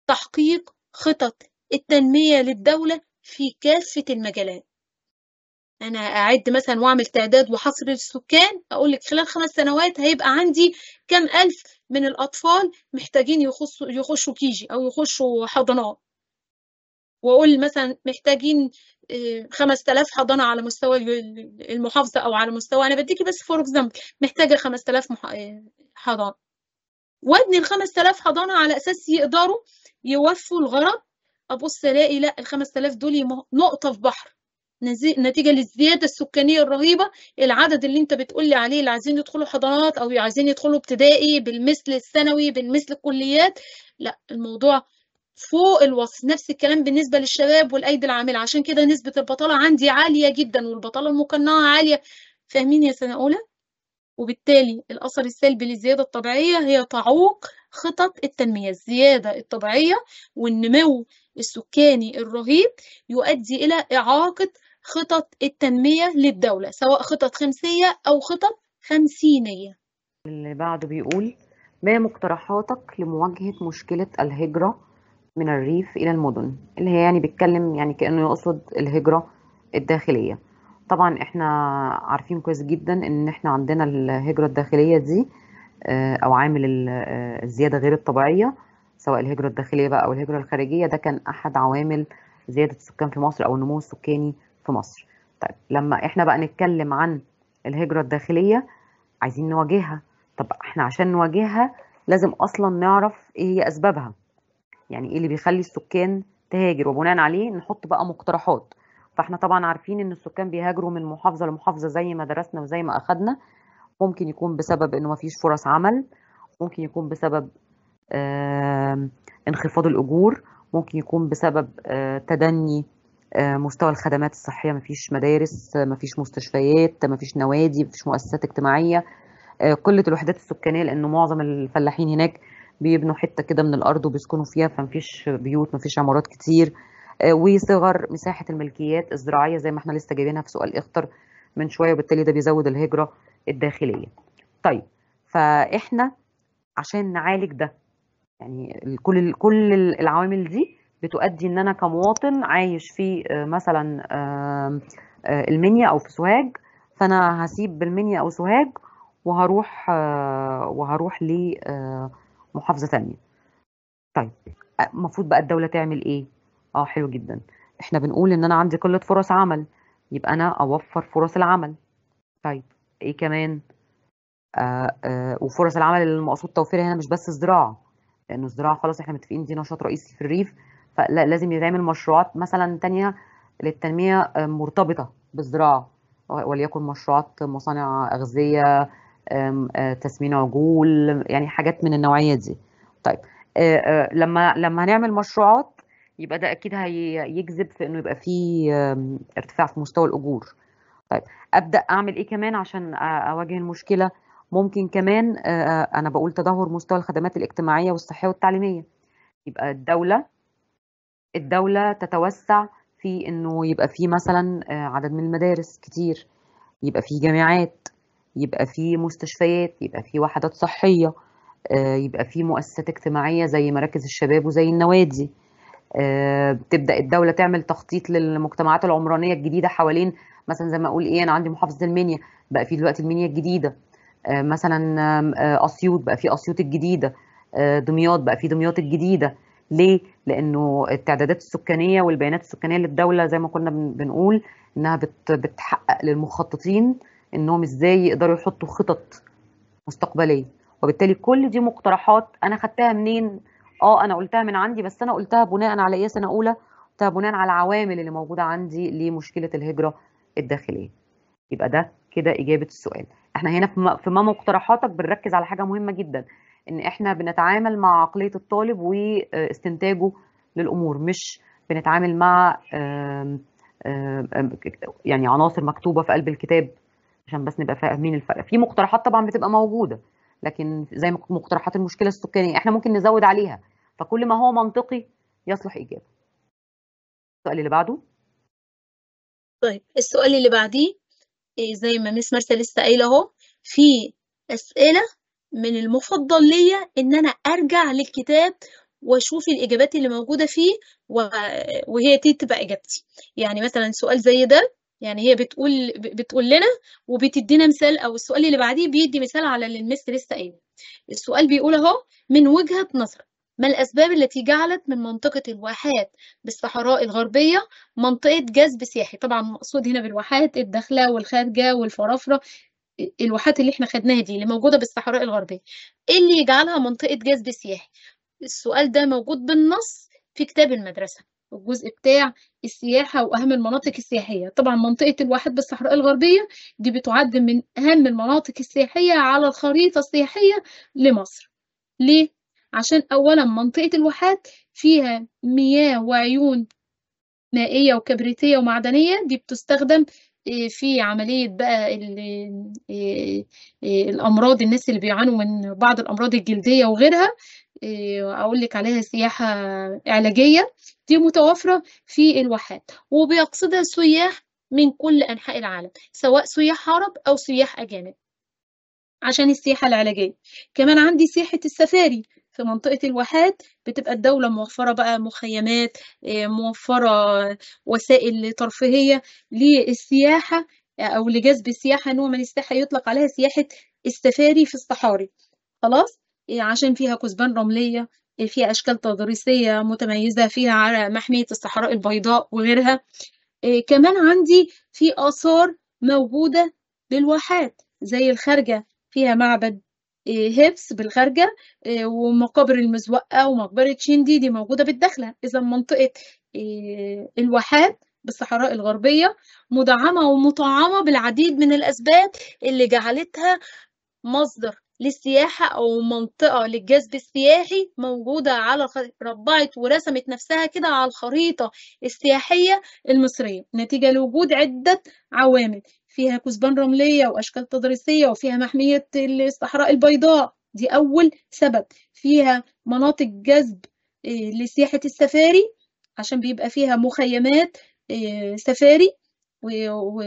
تحقيق خطط التنمية للدولة في كافة المجالات أنا أعد مثلا وأعمل تعداد وحصر للسكان أقول لك خلال خمس سنوات هيبقى عندي كم ألف من الأطفال محتاجين يخشوا يخشوا كيجي أو يخشوا حضانات وأقول مثلا محتاجين 5000 آه، حضانة على مستوى المحافظة أو على مستوى أنا بديكي بس فور إكزامبل محتاجة 5000 آه، حضانة وابني ال 5000 حضانة على أساس يقدروا يوفوا الغرض ابص الاقي لا ال 5000 دول نقطه في بحر نتيجه للزياده السكانيه الرهيبه العدد اللي انت بتقول لي عليه اللي عايزين يدخلوا حضانات او عايزين يدخلوا ابتدائي بالمثل الثانوي بالمثل الكليات لا الموضوع فوق الوصف نفس الكلام بالنسبه للشباب والايدي العامله عشان كده نسبه البطاله عندي عاليه جدا والبطاله المقنعه عاليه فاهمين يا سنه اولى وبالتالي الأثر السلبي للزيادة الطبيعية هي تعوق خطط التنمية الزيادة الطبيعية والنمو السكاني الرهيب يؤدي إلى إعاقة خطط التنمية للدولة سواء خطط خمسية أو خطط خمسينية اللي بعده بيقول ما مقترحاتك لمواجهة مشكلة الهجرة من الريف إلى المدن اللي هي يعني بيتكلم يعني كأنه يقصد الهجرة الداخلية طبعا احنا عارفين كويس جدا ان احنا عندنا الهجرة الداخلية دي آه، او عامل آه، الزيادة غير الطبيعية سواء الهجرة الداخلية بقى أو الهجرة الخارجية ده كان أحد عوامل زيادة السكان في مصر أو النمو السكاني في مصر طيب لما إحنا بقى نتكلم عن الهجرة الداخلية عايزين نواجهها طب إحنا عشان نواجهها لازم أصلا نعرف إيه هي أسبابها يعني إيه اللي بيخلي السكان تهاجر وبناء عليه نحط بقى مقترحات فإحنا طبعا عارفين إن السكان بيهاجروا من محافظة لمحافظة زي ما درسنا وزي ما أخدنا ممكن يكون بسبب إنه مفيش فرص عمل ممكن يكون بسبب انخفاض الأجور ممكن يكون بسبب آه، تدني آه، مستوى الخدمات الصحية مفيش مدارس مفيش مستشفيات مفيش نوادي مفيش مؤسسات اجتماعية قلة آه، الوحدات السكانية لأنه معظم الفلاحين هناك بيبنوا حتة كده من الأرض وبيسكنوا فيها فمفيش بيوت مفيش عمارات كتير وصغر مساحة الملكيات الزراعية زي ما احنا لسه جايبينها في سؤال اختر من شوية وبالتالي ده بيزود الهجرة الداخلية طيب فاحنا عشان نعالج ده يعني كل كل العوامل دي بتؤدي ان انا كمواطن عايش في آه، مثلا آه، المنيا او في سوهاج فانا هسيب المنيا او سوهاج وهروح آه، وهروح لمحافظه ثانيه طيب المفروض بقى الدوله تعمل ايه اه حلو جدا احنا بنقول ان انا عندي قله فرص عمل يبقى انا اوفر فرص العمل طيب ايه كمان آه آه وفرص العمل اللي المقصود توفيرها هنا مش بس زراعه لانه الزراعه خلاص احنا متفقين دي نشاط رئيسي في الريف فلازم يتعمل مشروعات مثلا تانية للتنميه آه، مرتبطه بالزراعه وليكن مشروعات مصانع اغذيه آه، تسمين عجول يعني حاجات من النوعيه دي طيب آه، لما لما هنعمل مشروعات يبقى ده اكيد هيجذب في انه يبقى فيه ارتفاع في مستوى الاجور طيب ابدا اعمل ايه كمان عشان اواجه المشكله ممكن كمان آه، آه، انا بقول تدهور مستوى الخدمات الاجتماعيه والصحيه والتعليميه يبقى الدوله الدوله تتوسع في انه يبقى في مثلا آه، عدد من المدارس كتير يبقى في جامعات يبقى في مستشفيات يبقى في وحدات صحيه يبقى في مؤسسات اجتماعيه زي مراكز الشباب وزي النوادي تبدا الدوله تعمل تخطيط للمجتمعات العمرانيه الجديده حوالين مثلا زي ما اقول ايه انا عندي محافظه المنيا بقى في دلوقتي المنيا الجديده آه، مثلا آه، اسيوط بقى في اسيوط الجديده آه، دمياط بقى في دمياط الجديده ليه؟ لانه التعدادات السكانيه والبيانات السكانيه للدوله زي ما كنا بنقول انها بتحقق للمخططين انهم ازاي يقدروا يحطوا خطط مستقبليه وبالتالي كل دي مقترحات انا خدتها منين؟ اه انا قلتها من عندي بس انا قلتها بناء على ايه سنه اولى؟ قلتها بناء على العوامل اللي موجوده عندي لمشكله الهجره الداخليه. يبقى ده كده اجابه السؤال. احنا هنا في ماما مقترحاتك بنركز على حاجه مهمه جدا ان احنا بنتعامل مع عقليه الطالب واستنتاجه آه، للامور مش بنتعامل مع يعني عناصر مكتوبه في قلب الكتاب عشان بس نبقى فاهمين الفرق في مقترحات طبعا بتبقى موجوده لكن زي مقترحات المشكله السكانيه احنا ممكن نزود عليها فكل ما هو منطقي يصلح اجابه السؤال اللي بعده طيب السؤال اللي بعديه إيه، زي ما مس مارسا لسه قايله اهو في اسئله من المفضل ليا ان انا ارجع للكتاب واشوف الاجابات اللي موجوده فيه وهي دي تبقى اجابتي يعني مثلا سؤال زي ده يعني هي بتقول بتقول لنا وبتدينا مثال او السؤال اللي بعديه بيدي مثال على اللي المس لسه قايله السؤال بيقول اهو من وجهه نظرك ما الأسباب التي جعلت من منطقة الواحات بالصحراء الغربية منطقة جذب سياحي طبعا مقصود هنا بالواحات الداخلة والخارجة والفرافرة الواحات اللي احنا خدناها دي اللي موجودة بالصحراء الغربية ايه اللي يجعلها منطقة جذب سياحي السؤال ده موجود بالنص في كتاب المدرسة الجزء بتاع السياحة وأهم المناطق السياحية طبعا منطقة الواحات بالصحراء الغربية دي بتعد من أهم المناطق السياحية على الخريطة السياحية لمصر ليه؟ عشان أولا منطقة الواحات فيها مياه وعيون مائية وكبريتية ومعدنية دي بتستخدم آه، في عملية بقى آه، آه، الأمراض الناس اللي بيعانوا من بعض الأمراض الجلدية وغيرها أقول لك عليها سياحة علاجية دي متوفره في الواحات وبيقصدها سياح من كل أنحاء العالم سواء سياح عرب أو سياح أجانب عشان السياحة العلاجية كمان عندي سياحة السفاري في منطقة الواحات بتبقى الدولة موفرة بقى مخيمات آه، موفرة وسائل ترفيهية للسياحة آه، أو لجذب السياحة نوع من السياحة يطلق عليها سياحة السفاري في الصحاري خلاص آه، عشان فيها كثبان رملية فيها أشكال تضاريسية متميزة فيها على محمية الصحراء البيضاء وغيرها كمان عندي في آثار موجودة للواحات زي الخارجة فيها معبد هيبس إيه، بالخارجة إيه، ومقابر المزوقة ومقبرة شندي دي موجودة بالداخلة إذا منطقة إيه، الواحات بالصحراء الغربية مدعمة ومطعمة بالعديد من الأسباب اللي جعلتها مصدر للسياحة أو منطقة للجذب السياحي موجودة على ربعت ورسمت نفسها كده على الخريطة السياحية المصرية نتيجة لوجود عدة عوامل فيها كثبان رملية وأشكال تضريسية وفيها محمية الصحراء البيضاء دي أول سبب فيها مناطق جذب آه، لسياحة السفاري عشان بيبقى فيها مخيمات آه، سفاري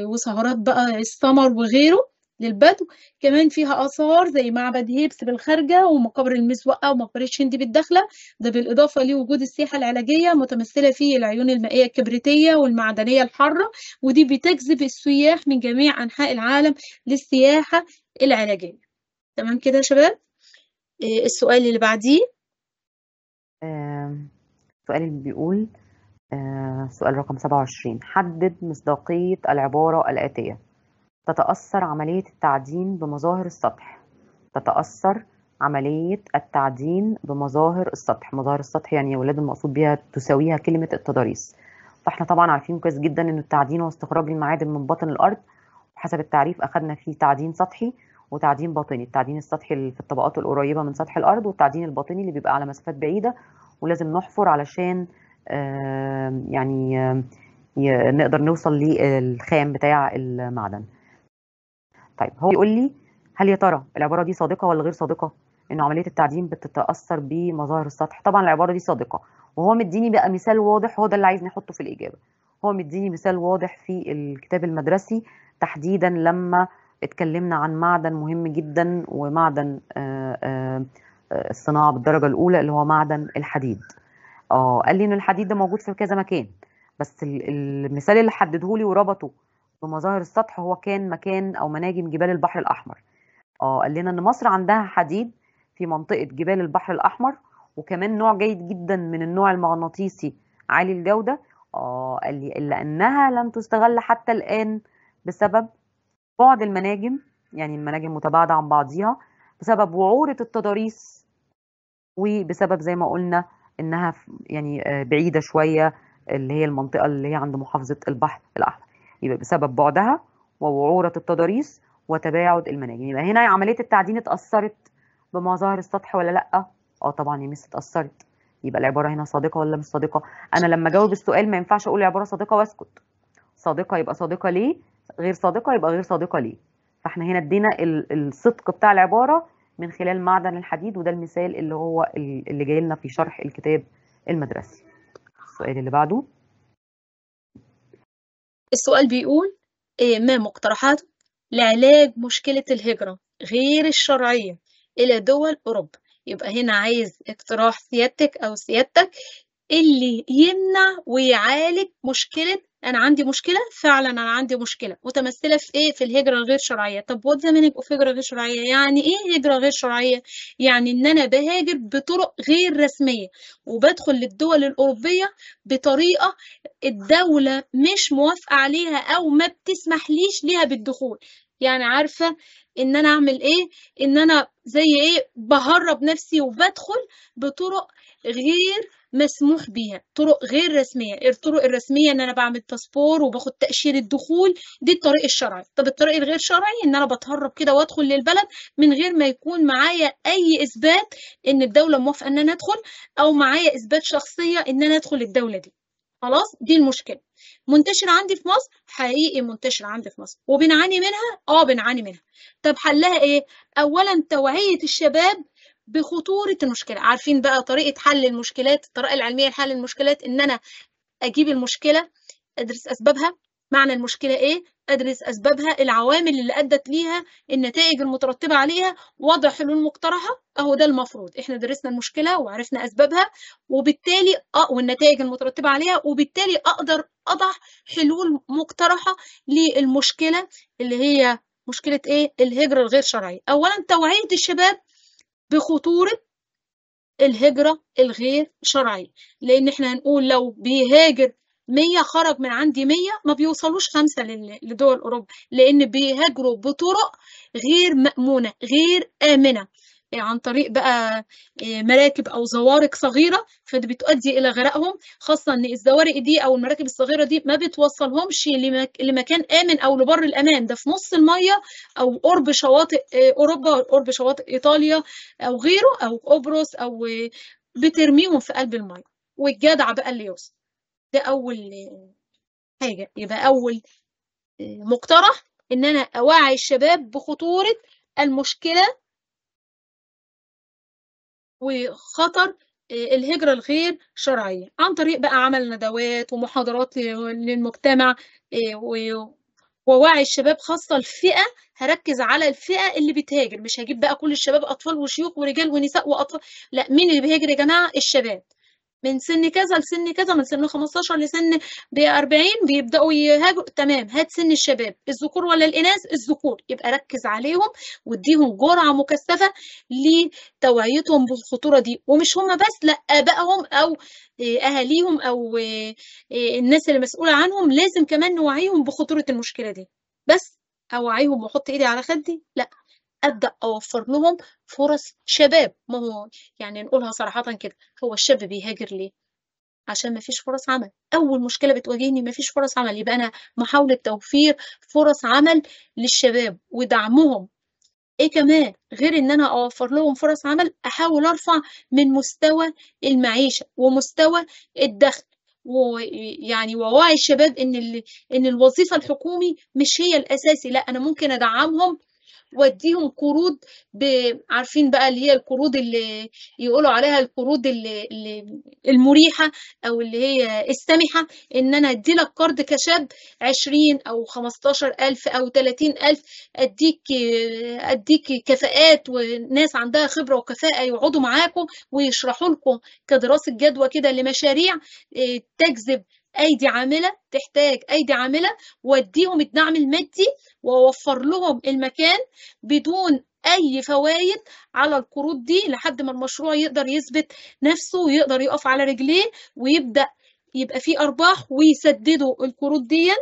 وسهرات بقى السمر وغيره للبدو كمان فيها آثار زي معبد هيبس بالخارجة ومقابر المزوقة ومقبرة شندي بالداخلة ده بالإضافة لوجود السياحة العلاجية متمثلة في العيون المائية الكبريتية والمعدنية الحارة ودي بتجذب السياح من جميع أنحاء العالم للسياحة العلاجية تمام كده يا شباب آه، السؤال اللي بعديه السؤال اللي بيقول آه، سؤال رقم 27 حدد مصداقية العبارة الآتية تتأثر عملية التعدين بمظاهر السطح تتأثر عملية التعدين بمظاهر السطح مظاهر السطح يعني يا ولاد المقصود بيها تساويها كلمة التضاريس فاحنا طبعا عارفين كويس جدا ان التعدين هو استخراج المعادن من باطن الارض وحسب التعريف اخذنا فيه تعدين سطحي وتعدين باطني التعدين السطحي في الطبقات القريبة من سطح الارض والتعدين الباطني اللي بيبقى على مسافات بعيدة ولازم نحفر علشان يعني نقدر نوصل للخام بتاع المعدن طيب هو يقول لي هل يا ترى العباره دي صادقه ولا غير صادقه ان عمليه التعدين بتتاثر بمظاهر السطح طبعا العباره دي صادقه وهو مديني بقى مثال واضح هو ده اللي عايز نحطه في الاجابه هو مديني مثال واضح في الكتاب المدرسي تحديدا لما اتكلمنا عن معدن مهم جدا ومعدن آه، آه، آه، الصناعه بالدرجه الاولى اللي هو معدن الحديد اه قال لي ان الحديد ده موجود في كذا مكان بس المثال اللي حدده لي وربطه بمظاهر السطح هو كان مكان أو مناجم جبال البحر الأحمر اه قال لنا إن مصر عندها حديد في منطقة جبال البحر الأحمر وكمان نوع جيد جدا من النوع المغناطيسي عالي الجودة اه قال لي إلا أنها لم تستغل حتى الآن بسبب بعد المناجم يعني المناجم متباعدة عن بعضها بسبب وعورة التضاريس وبسبب زي ما قلنا إنها يعني آه، بعيدة شوية اللي هي المنطقة اللي هي عند محافظة البحر الأحمر يبقى بسبب بعدها ووعورة التضاريس وتباعد المناجم يبقى هنا عملية التعدين اتأثرت بمظاهر السطح ولا لأ؟ اه طبعا يا مس اتأثرت يبقى العبارة هنا صادقة ولا مش صادقة؟ أنا لما أجاوب السؤال ما ينفعش أقول عبارة صادقة وأسكت صادقة يبقى صادقة ليه؟ غير صادقة يبقى غير صادقة ليه؟ فاحنا هنا ادينا الصدق بتاع العبارة من خلال معدن الحديد وده المثال اللي هو اللي جاي لنا في شرح الكتاب المدرسي السؤال اللي بعده السؤال بيقول إيه، ما مقترحات لعلاج مشكلة الهجرة غير الشرعية إلى دول أوروبا يبقى هنا عايز اقتراح سيادتك أو سيادتك اللي يمنع ويعالج مشكلة انا عندي مشكله فعلا انا عندي مشكله متمثله في ايه في الهجره الغير شرعيه طب وات ذا مينينج اوف هجره غير شرعيه يعني ايه هجره غير شرعيه يعني ان انا بهاجر بطرق غير رسميه وبدخل للدول الاوروبيه بطريقه الدوله مش موافقه عليها او ما بتسمحليش ليها بالدخول يعني عارفة ان انا اعمل ايه ان انا زي ايه بهرب نفسي وبدخل بطرق غير مسموح بيها طرق غير رسمية الطرق الرسمية ان انا بعمل باسبور وباخد تأشيرة دخول دي الطريق الشرعي طب الطريق الغير شرعي ان انا بتهرب كده وادخل للبلد من غير ما يكون معايا اي اثبات ان الدولة موافقة ان انا ادخل او معايا اثبات شخصية ان انا ادخل الدولة دي خلاص دي المشكلة منتشر عندي في مصر حقيقي منتشر عندي في مصر وبنعاني منها اه بنعاني منها طب حلها ايه اولا توعيه الشباب بخطوره المشكله عارفين بقى طريقه حل المشكلات الطريقه العلميه لحل المشكلات ان انا اجيب المشكله ادرس اسبابها معنى المشكله ايه أدرس أسبابها العوامل اللي أدت ليها النتائج المترتبة عليها وضع حلول مقترحة أهو ده المفروض إحنا درسنا المشكلة وعرفنا أسبابها وبالتالي أه والنتائج المترتبة عليها وبالتالي أقدر أضع حلول مقترحة للمشكلة اللي هي مشكلة إيه الهجرة الغير شرعية أولا توعية الشباب بخطورة الهجرة الغير شرعية لأن إحنا هنقول لو بيهاجر 100 خرج من عندي 100 ما بيوصلوش خمسة لدول أوروبا لأن بيهاجروا بطرق غير مأمونة غير آمنة يعني عن طريق بقى آه، مراكب او زوارق صغيره فدي بتؤدي الى غرقهم خاصه ان الزوارق دي او المراكب الصغيره دي ما بتوصلهمش لمكان امن او لبر الامان ده في نص الميه او قرب شواطئ آه، اوروبا قرب شواطئ ايطاليا او غيره او قبرص او آه، بترميهم في قلب الميه والجدع بقى اللي يوصل ده أول حاجة يبقى أول آه، مقترح إن أنا أوعي الشباب بخطورة المشكلة وخطر آه، الهجرة الغير شرعية عن طريق بقى عمل ندوات ومحاضرات للمجتمع آه، ووعي الشباب خاصة الفئة هركز على الفئة اللي بتهاجر مش هجيب بقى كل الشباب أطفال وشيوخ ورجال ونساء وأطفال لا مين اللي بيهاجر يا جماعة الشباب من سن كذا لسن كذا من سن 15 لسن 40 بيبداوا يهاجروا تمام هات سن الشباب الذكور ولا الاناث الذكور يبقى ركز عليهم واديهم جرعه مكثفه لتوعيتهم بالخطوره دي ومش هم بس لا ابائهم او آه، اهاليهم او آه، آه، الناس اللي مسؤوله عنهم لازم كمان نوعيهم بخطوره المشكله دي بس اوعيهم واحط ايدي على خدي لا ابدا اوفر لهم فرص شباب ما هو يعني نقولها صراحه كده هو الشاب بيهاجر ليه عشان ما فيش فرص عمل اول مشكله بتواجهني ما فيش فرص عمل يبقى انا محاوله توفير فرص عمل للشباب ودعمهم ايه كمان غير ان انا اوفر لهم فرص عمل احاول ارفع من مستوى المعيشه ومستوى الدخل ويعني ووعي الشباب ان ان الوظيفه الحكومي مش هي الاساسي لا انا ممكن ادعمهم واديهم قروض عارفين بقى اللي هي القروض اللي يقولوا عليها القروض اللي, المريحه او اللي هي السمحه ان انا ادي لك قرض كشاب 20 او 15000 او 30000 اديك اديك كفاءات وناس عندها خبره وكفاءه يقعدوا معاكم ويشرحوا لكم كدراسه جدوى كده لمشاريع آه، تجذب ايدي عامله تحتاج ايدي عامله واديهم الدعم المادي واوفر لهم المكان بدون اي فوائد على القروض دي لحد ما المشروع يقدر يثبت نفسه ويقدر يقف على رجليه ويبدا يبقى فيه ارباح ويسددوا القروض دي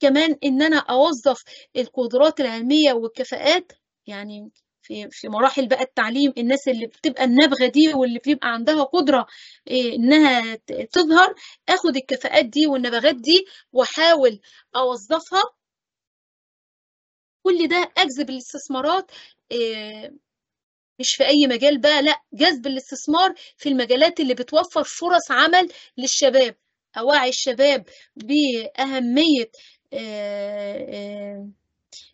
كمان ان انا اوظف القدرات العلميه والكفاءات يعني في في مراحل بقى التعليم الناس اللي بتبقى النابغه دي واللي بيبقى عندها قدره إيه، انها تظهر اخد الكفاءات دي والنبغات دي واحاول اوظفها كل ده اجذب الاستثمارات إيه، مش في اي مجال بقى لا جذب الاستثمار في المجالات اللي بتوفر فرص عمل للشباب اوعي الشباب باهميه إيه،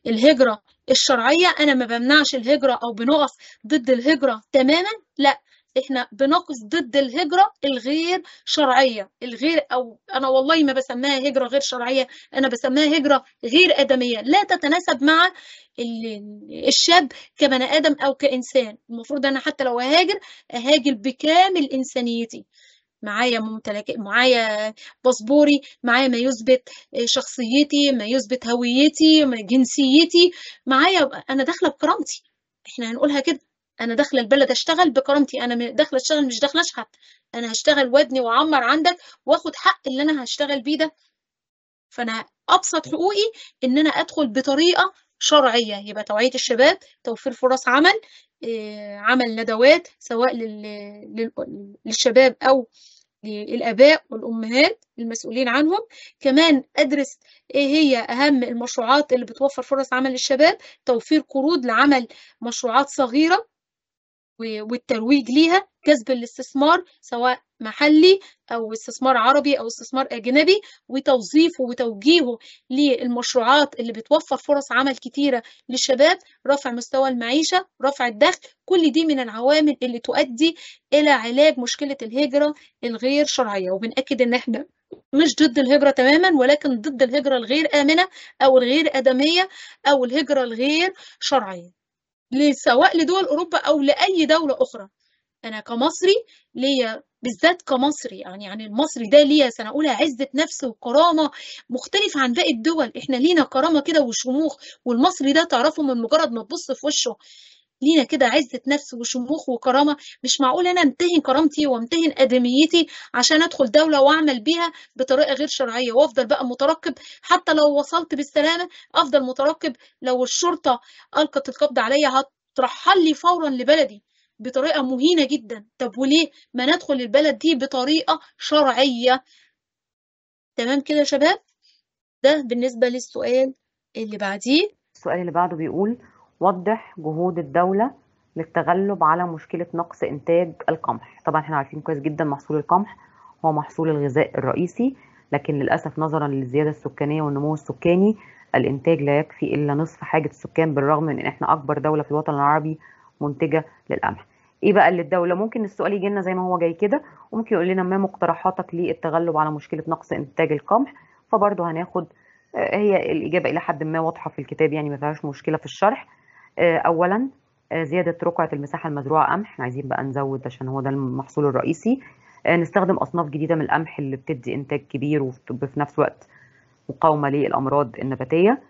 الهجره الشرعية أنا ما بمنعش الهجرة أو بنقف ضد الهجرة تماما لا احنا بنقف ضد الهجرة الغير شرعية الغير أو أنا والله ما بسميها هجرة غير شرعية أنا بسميها هجرة غير آدمية لا تتناسب مع الشاب كبني آدم أو كإنسان المفروض أنا حتى لو هاجر أهاجر بكامل إنسانيتي معايا ممتلكات معايا باسبوري معايا ما يثبت آه، شخصيتي ما يثبت هويتي جنسيتي معايا انا داخله بكرامتي احنا هنقولها كده انا داخله البلد اشتغل بكرامتي انا داخله اشتغل مش داخله اشحت انا هشتغل وادني واعمر عندك واخد حق اللي انا هشتغل بيه ده فانا ابسط حقوقي ان انا ادخل بطريقه شرعيه يبقى توعيه الشباب توفير فرص عمل آه، عمل ندوات سواء للشباب او للآباء والأمهات المسؤولين عنهم كمان أدرس إيه هي أهم المشروعات اللي بتوفر فرص عمل للشباب توفير قروض لعمل مشروعات صغيرة والترويج ليها جذب الاستثمار سواء محلي او استثمار عربي او استثمار اجنبي وتوظيفه وتوجيهه للمشروعات اللي بتوفر فرص عمل كتيره للشباب رفع مستوى المعيشه رفع الدخل كل دي من العوامل اللي تؤدي الى علاج مشكله الهجره الغير شرعيه وبنأكد ان احنا مش ضد الهجرة تماما ولكن ضد الهجرة الغير آمنة أو الغير آدمية أو الهجرة الغير شرعية سواء لدول أوروبا أو لأي دولة أخرى أنا كمصري ليا بالذات كمصري يعني يعني المصري ده ليا سنقولها عزة نفس وكرامة مختلف عن باقي الدول احنا لينا كرامة كده وشموخ والمصري ده تعرفه من مجرد ما تبص في وشه لينا كده عزة نفس وشموخ وكرامة مش معقول أنا أمتهن كرامتي وأمتهن آدميتي عشان أدخل دولة وأعمل بيها بطريقة غير شرعية وأفضل بقى مترقب حتى لو وصلت بالسلامة أفضل مترقب لو الشرطة ألقت القبض عليا هترحل لي فورا لبلدي بطريقة مهينة جدا طب وليه ما ندخل البلد دي بطريقة شرعية تمام كده يا شباب ده بالنسبة للسؤال اللي بعديه السؤال اللي بعده بيقول وضح جهود الدولة للتغلب على مشكلة نقص إنتاج القمح طبعا احنا عارفين كويس جدا محصول القمح هو محصول الغذاء الرئيسي لكن للأسف نظرا للزيادة السكانية والنمو السكاني الإنتاج لا يكفي إلا نصف حاجة السكان بالرغم من إن احنا أكبر دولة في الوطن العربي منتجة للقمح ايه بقى اللي الدوله ممكن السؤال يجي لنا زي ما هو جاي كده وممكن يقول لنا ما مقترحاتك للتغلب على مشكله نقص انتاج القمح فبرضه هناخد آه، هي الاجابه الى حد ما واضحه في الكتاب يعني ما فيهاش مشكله في الشرح آه، اولا آه، زياده رقعه المساحه المزروعه قمح احنا عايزين بقى نزود عشان هو ده المحصول الرئيسي آه، نستخدم اصناف جديده من القمح اللي بتدي انتاج كبير وفي نفس الوقت مقاومه للامراض النباتيه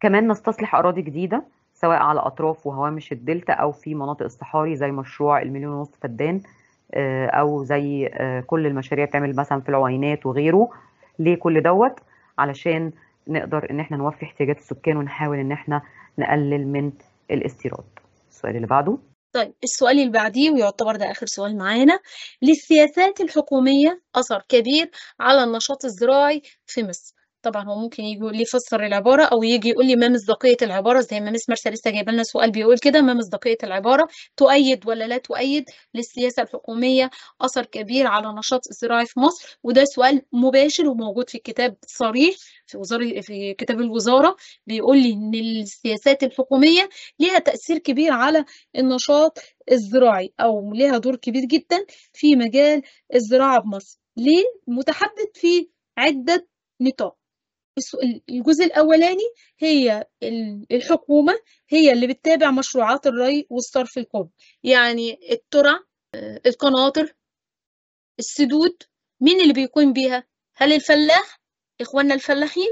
كمان نستصلح اراضي جديده سواء على اطراف وهوامش الدلتا او في مناطق الصحاري زي مشروع المليون ونص فدان او زي كل المشاريع بتعمل مثلا في العوينات وغيره ليه كل دوت علشان نقدر ان احنا نوفي احتياجات السكان ونحاول ان احنا نقلل من الاستيراد السؤال اللي بعده طيب السؤال اللي بعديه ويعتبر ده آخر سؤال معانا للسياسات الحكومية أثر كبير على النشاط الزراعي في مصر طبعا هو ممكن يجي يقول لي فسر العبارة أو يجي يقول لي ما مصداقية العبارة زي ما مس مرسى لسه جايبه لنا سؤال بيقول كده ما مصداقية العبارة تؤيد ولا لا تؤيد للسياسة الحكومية أثر كبير على نشاط الزراعي في مصر وده سؤال مباشر وموجود في الكتاب صريح في وزارة في كتاب الوزارة بيقول لي إن السياسات الحكومية ليها تأثير كبير على النشاط الزراعي أو ليها دور كبير جدا في مجال الزراعة في مصر ليه متحدد في عدة نطاق الجزء الأولاني هي الحكومة هي اللي بتتابع مشروعات الري والصرف الكوب يعني الترع القناطر السدود مين اللي بيقوم بيها هل الفلاح إخواننا الفلاحين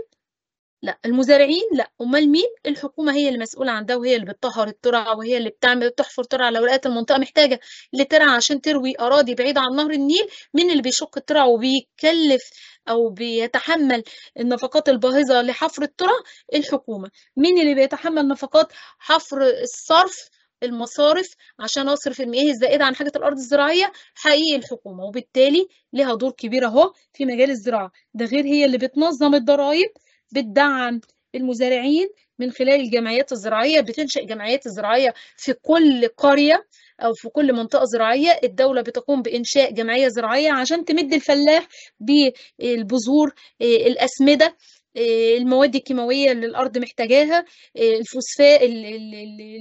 لا المزارعين لا امال مين الحكومه هي اللي مسؤوله عن ده وهي اللي بتطهر الترعه وهي اللي بتعمل بتحفر ترعه لو لقيت المنطقه محتاجه لترعه عشان تروي اراضي بعيده عن نهر النيل مين اللي بيشق الترعه وبيكلف او بيتحمل النفقات الباهظه لحفر الترع الحكومه مين اللي بيتحمل نفقات حفر الصرف المصارف عشان اصرف المياه الزائده عن حاجه الارض الزراعيه حقيقي الحكومه وبالتالي لها دور كبير اهو في مجال الزراعه ده غير هي اللي بتنظم الضرائب بتدعم المزارعين من خلال الجمعيات الزراعية بتنشأ جمعيات زراعية في كل قرية أو في كل منطقة زراعية الدولة بتقوم بإنشاء جمعية زراعية عشان تمد الفلاح بالبذور آه، الأسمدة آه، المواد الكيماوية اللي الأرض محتاجاها آه، الفوسفاء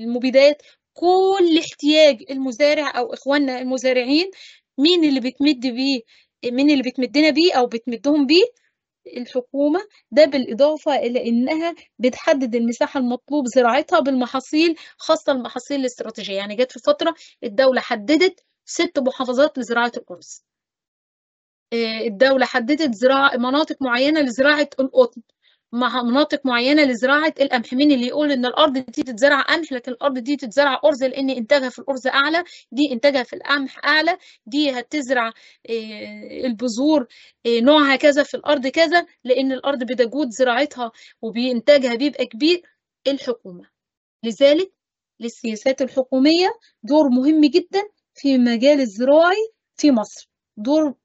المبيدات كل احتياج المزارع أو إخواننا المزارعين مين اللي بتمد بيه مين اللي بتمدنا بيه أو بتمدهم بيه الحكومة ده بالإضافة إلى إنها بتحدد المساحة المطلوب زراعتها بالمحاصيل خاصة المحاصيل الاستراتيجية يعني جت في فترة الدولة حددت ست محافظات لزراعة القرص آه، الدولة حددت زراعة مناطق معينة لزراعة القطن مع مناطق معينه لزراعه القمح مين اللي يقول ان الارض دي تتزرع قمح لكن الارض دي تتزرع ارز لان انتاجها في الارز اعلى دي انتاجها في القمح اعلى دي هتزرع آه، البذور آه، نوعها كذا في الارض كذا لان الارض بدجود زراعتها وبانتاجها بيبقى كبير الحكومه لذلك للسياسات الحكوميه دور مهم جدا في المجال الزراعي في مصر دور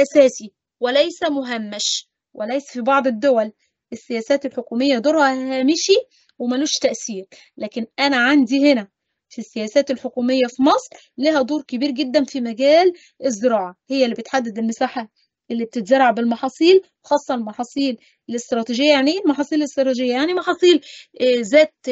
اساسي وليس مهمش وليس في بعض الدول السياسات الحكومية دورها هامشي وملوش تأثير لكن أنا عندي هنا في السياسات الحكومية في مصر لها دور كبير جدا في مجال الزراعة هي اللي بتحدد المساحة اللي بتتزرع بالمحاصيل خاصة المحاصيل الاستراتيجية يعني ايه المحاصيل الاستراتيجية يعني محاصيل آه، ذات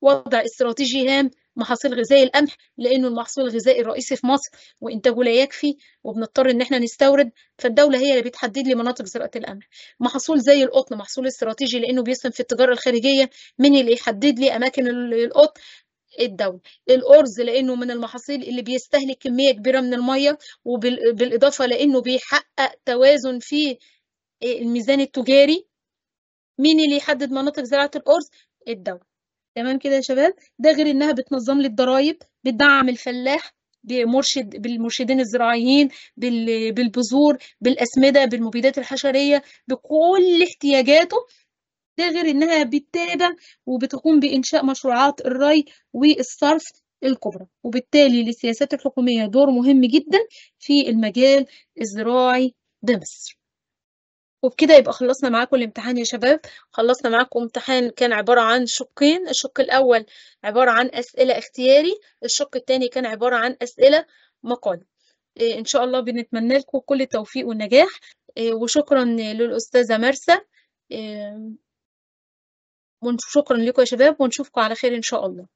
وضع استراتيجي هام محاصيل غذائي القمح لأنه المحصول الغذائي الرئيسي في مصر وإنتاجه لا يكفي وبنضطر إن إحنا نستورد فالدولة هي اللي بتحدد لي مناطق زراعة القمح محصول زي القطن محصول استراتيجي لأنه بيسهم في التجارة الخارجية مين اللي يحدد لي أماكن القطن الدولة الأرز لأنه من المحاصيل اللي بيستهلك كمية كبيرة من المية وبالإضافة لأنه بيحقق توازن في آه، الميزان التجاري مين اللي يحدد مناطق زراعة الأرز الدولة تمام كده يا شباب ده غير انها بتنظم لي الضرايب بتدعم الفلاح بمرشد بالمرشدين الزراعيين بالبذور بالاسمده بالمبيدات الحشريه بكل احتياجاته ده غير انها بتتابع وبتقوم بانشاء مشروعات الري والصرف الكبرى وبالتالي للسياسات الحكوميه دور مهم جدا في المجال الزراعي بمصر وبكده يبقى خلصنا معاكم الامتحان يا شباب خلصنا معاكم امتحان كان عبارة عن شقين الشق الأول عبارة عن أسئلة اختياري الشق الثاني كان عبارة عن أسئلة مقال إيه، إن شاء الله بنتمنى لكم كل التوفيق والنجاح إيه، وشكرا للأستاذة مرسى إيه، وشكرا لكم يا شباب ونشوفكم على خير إن شاء الله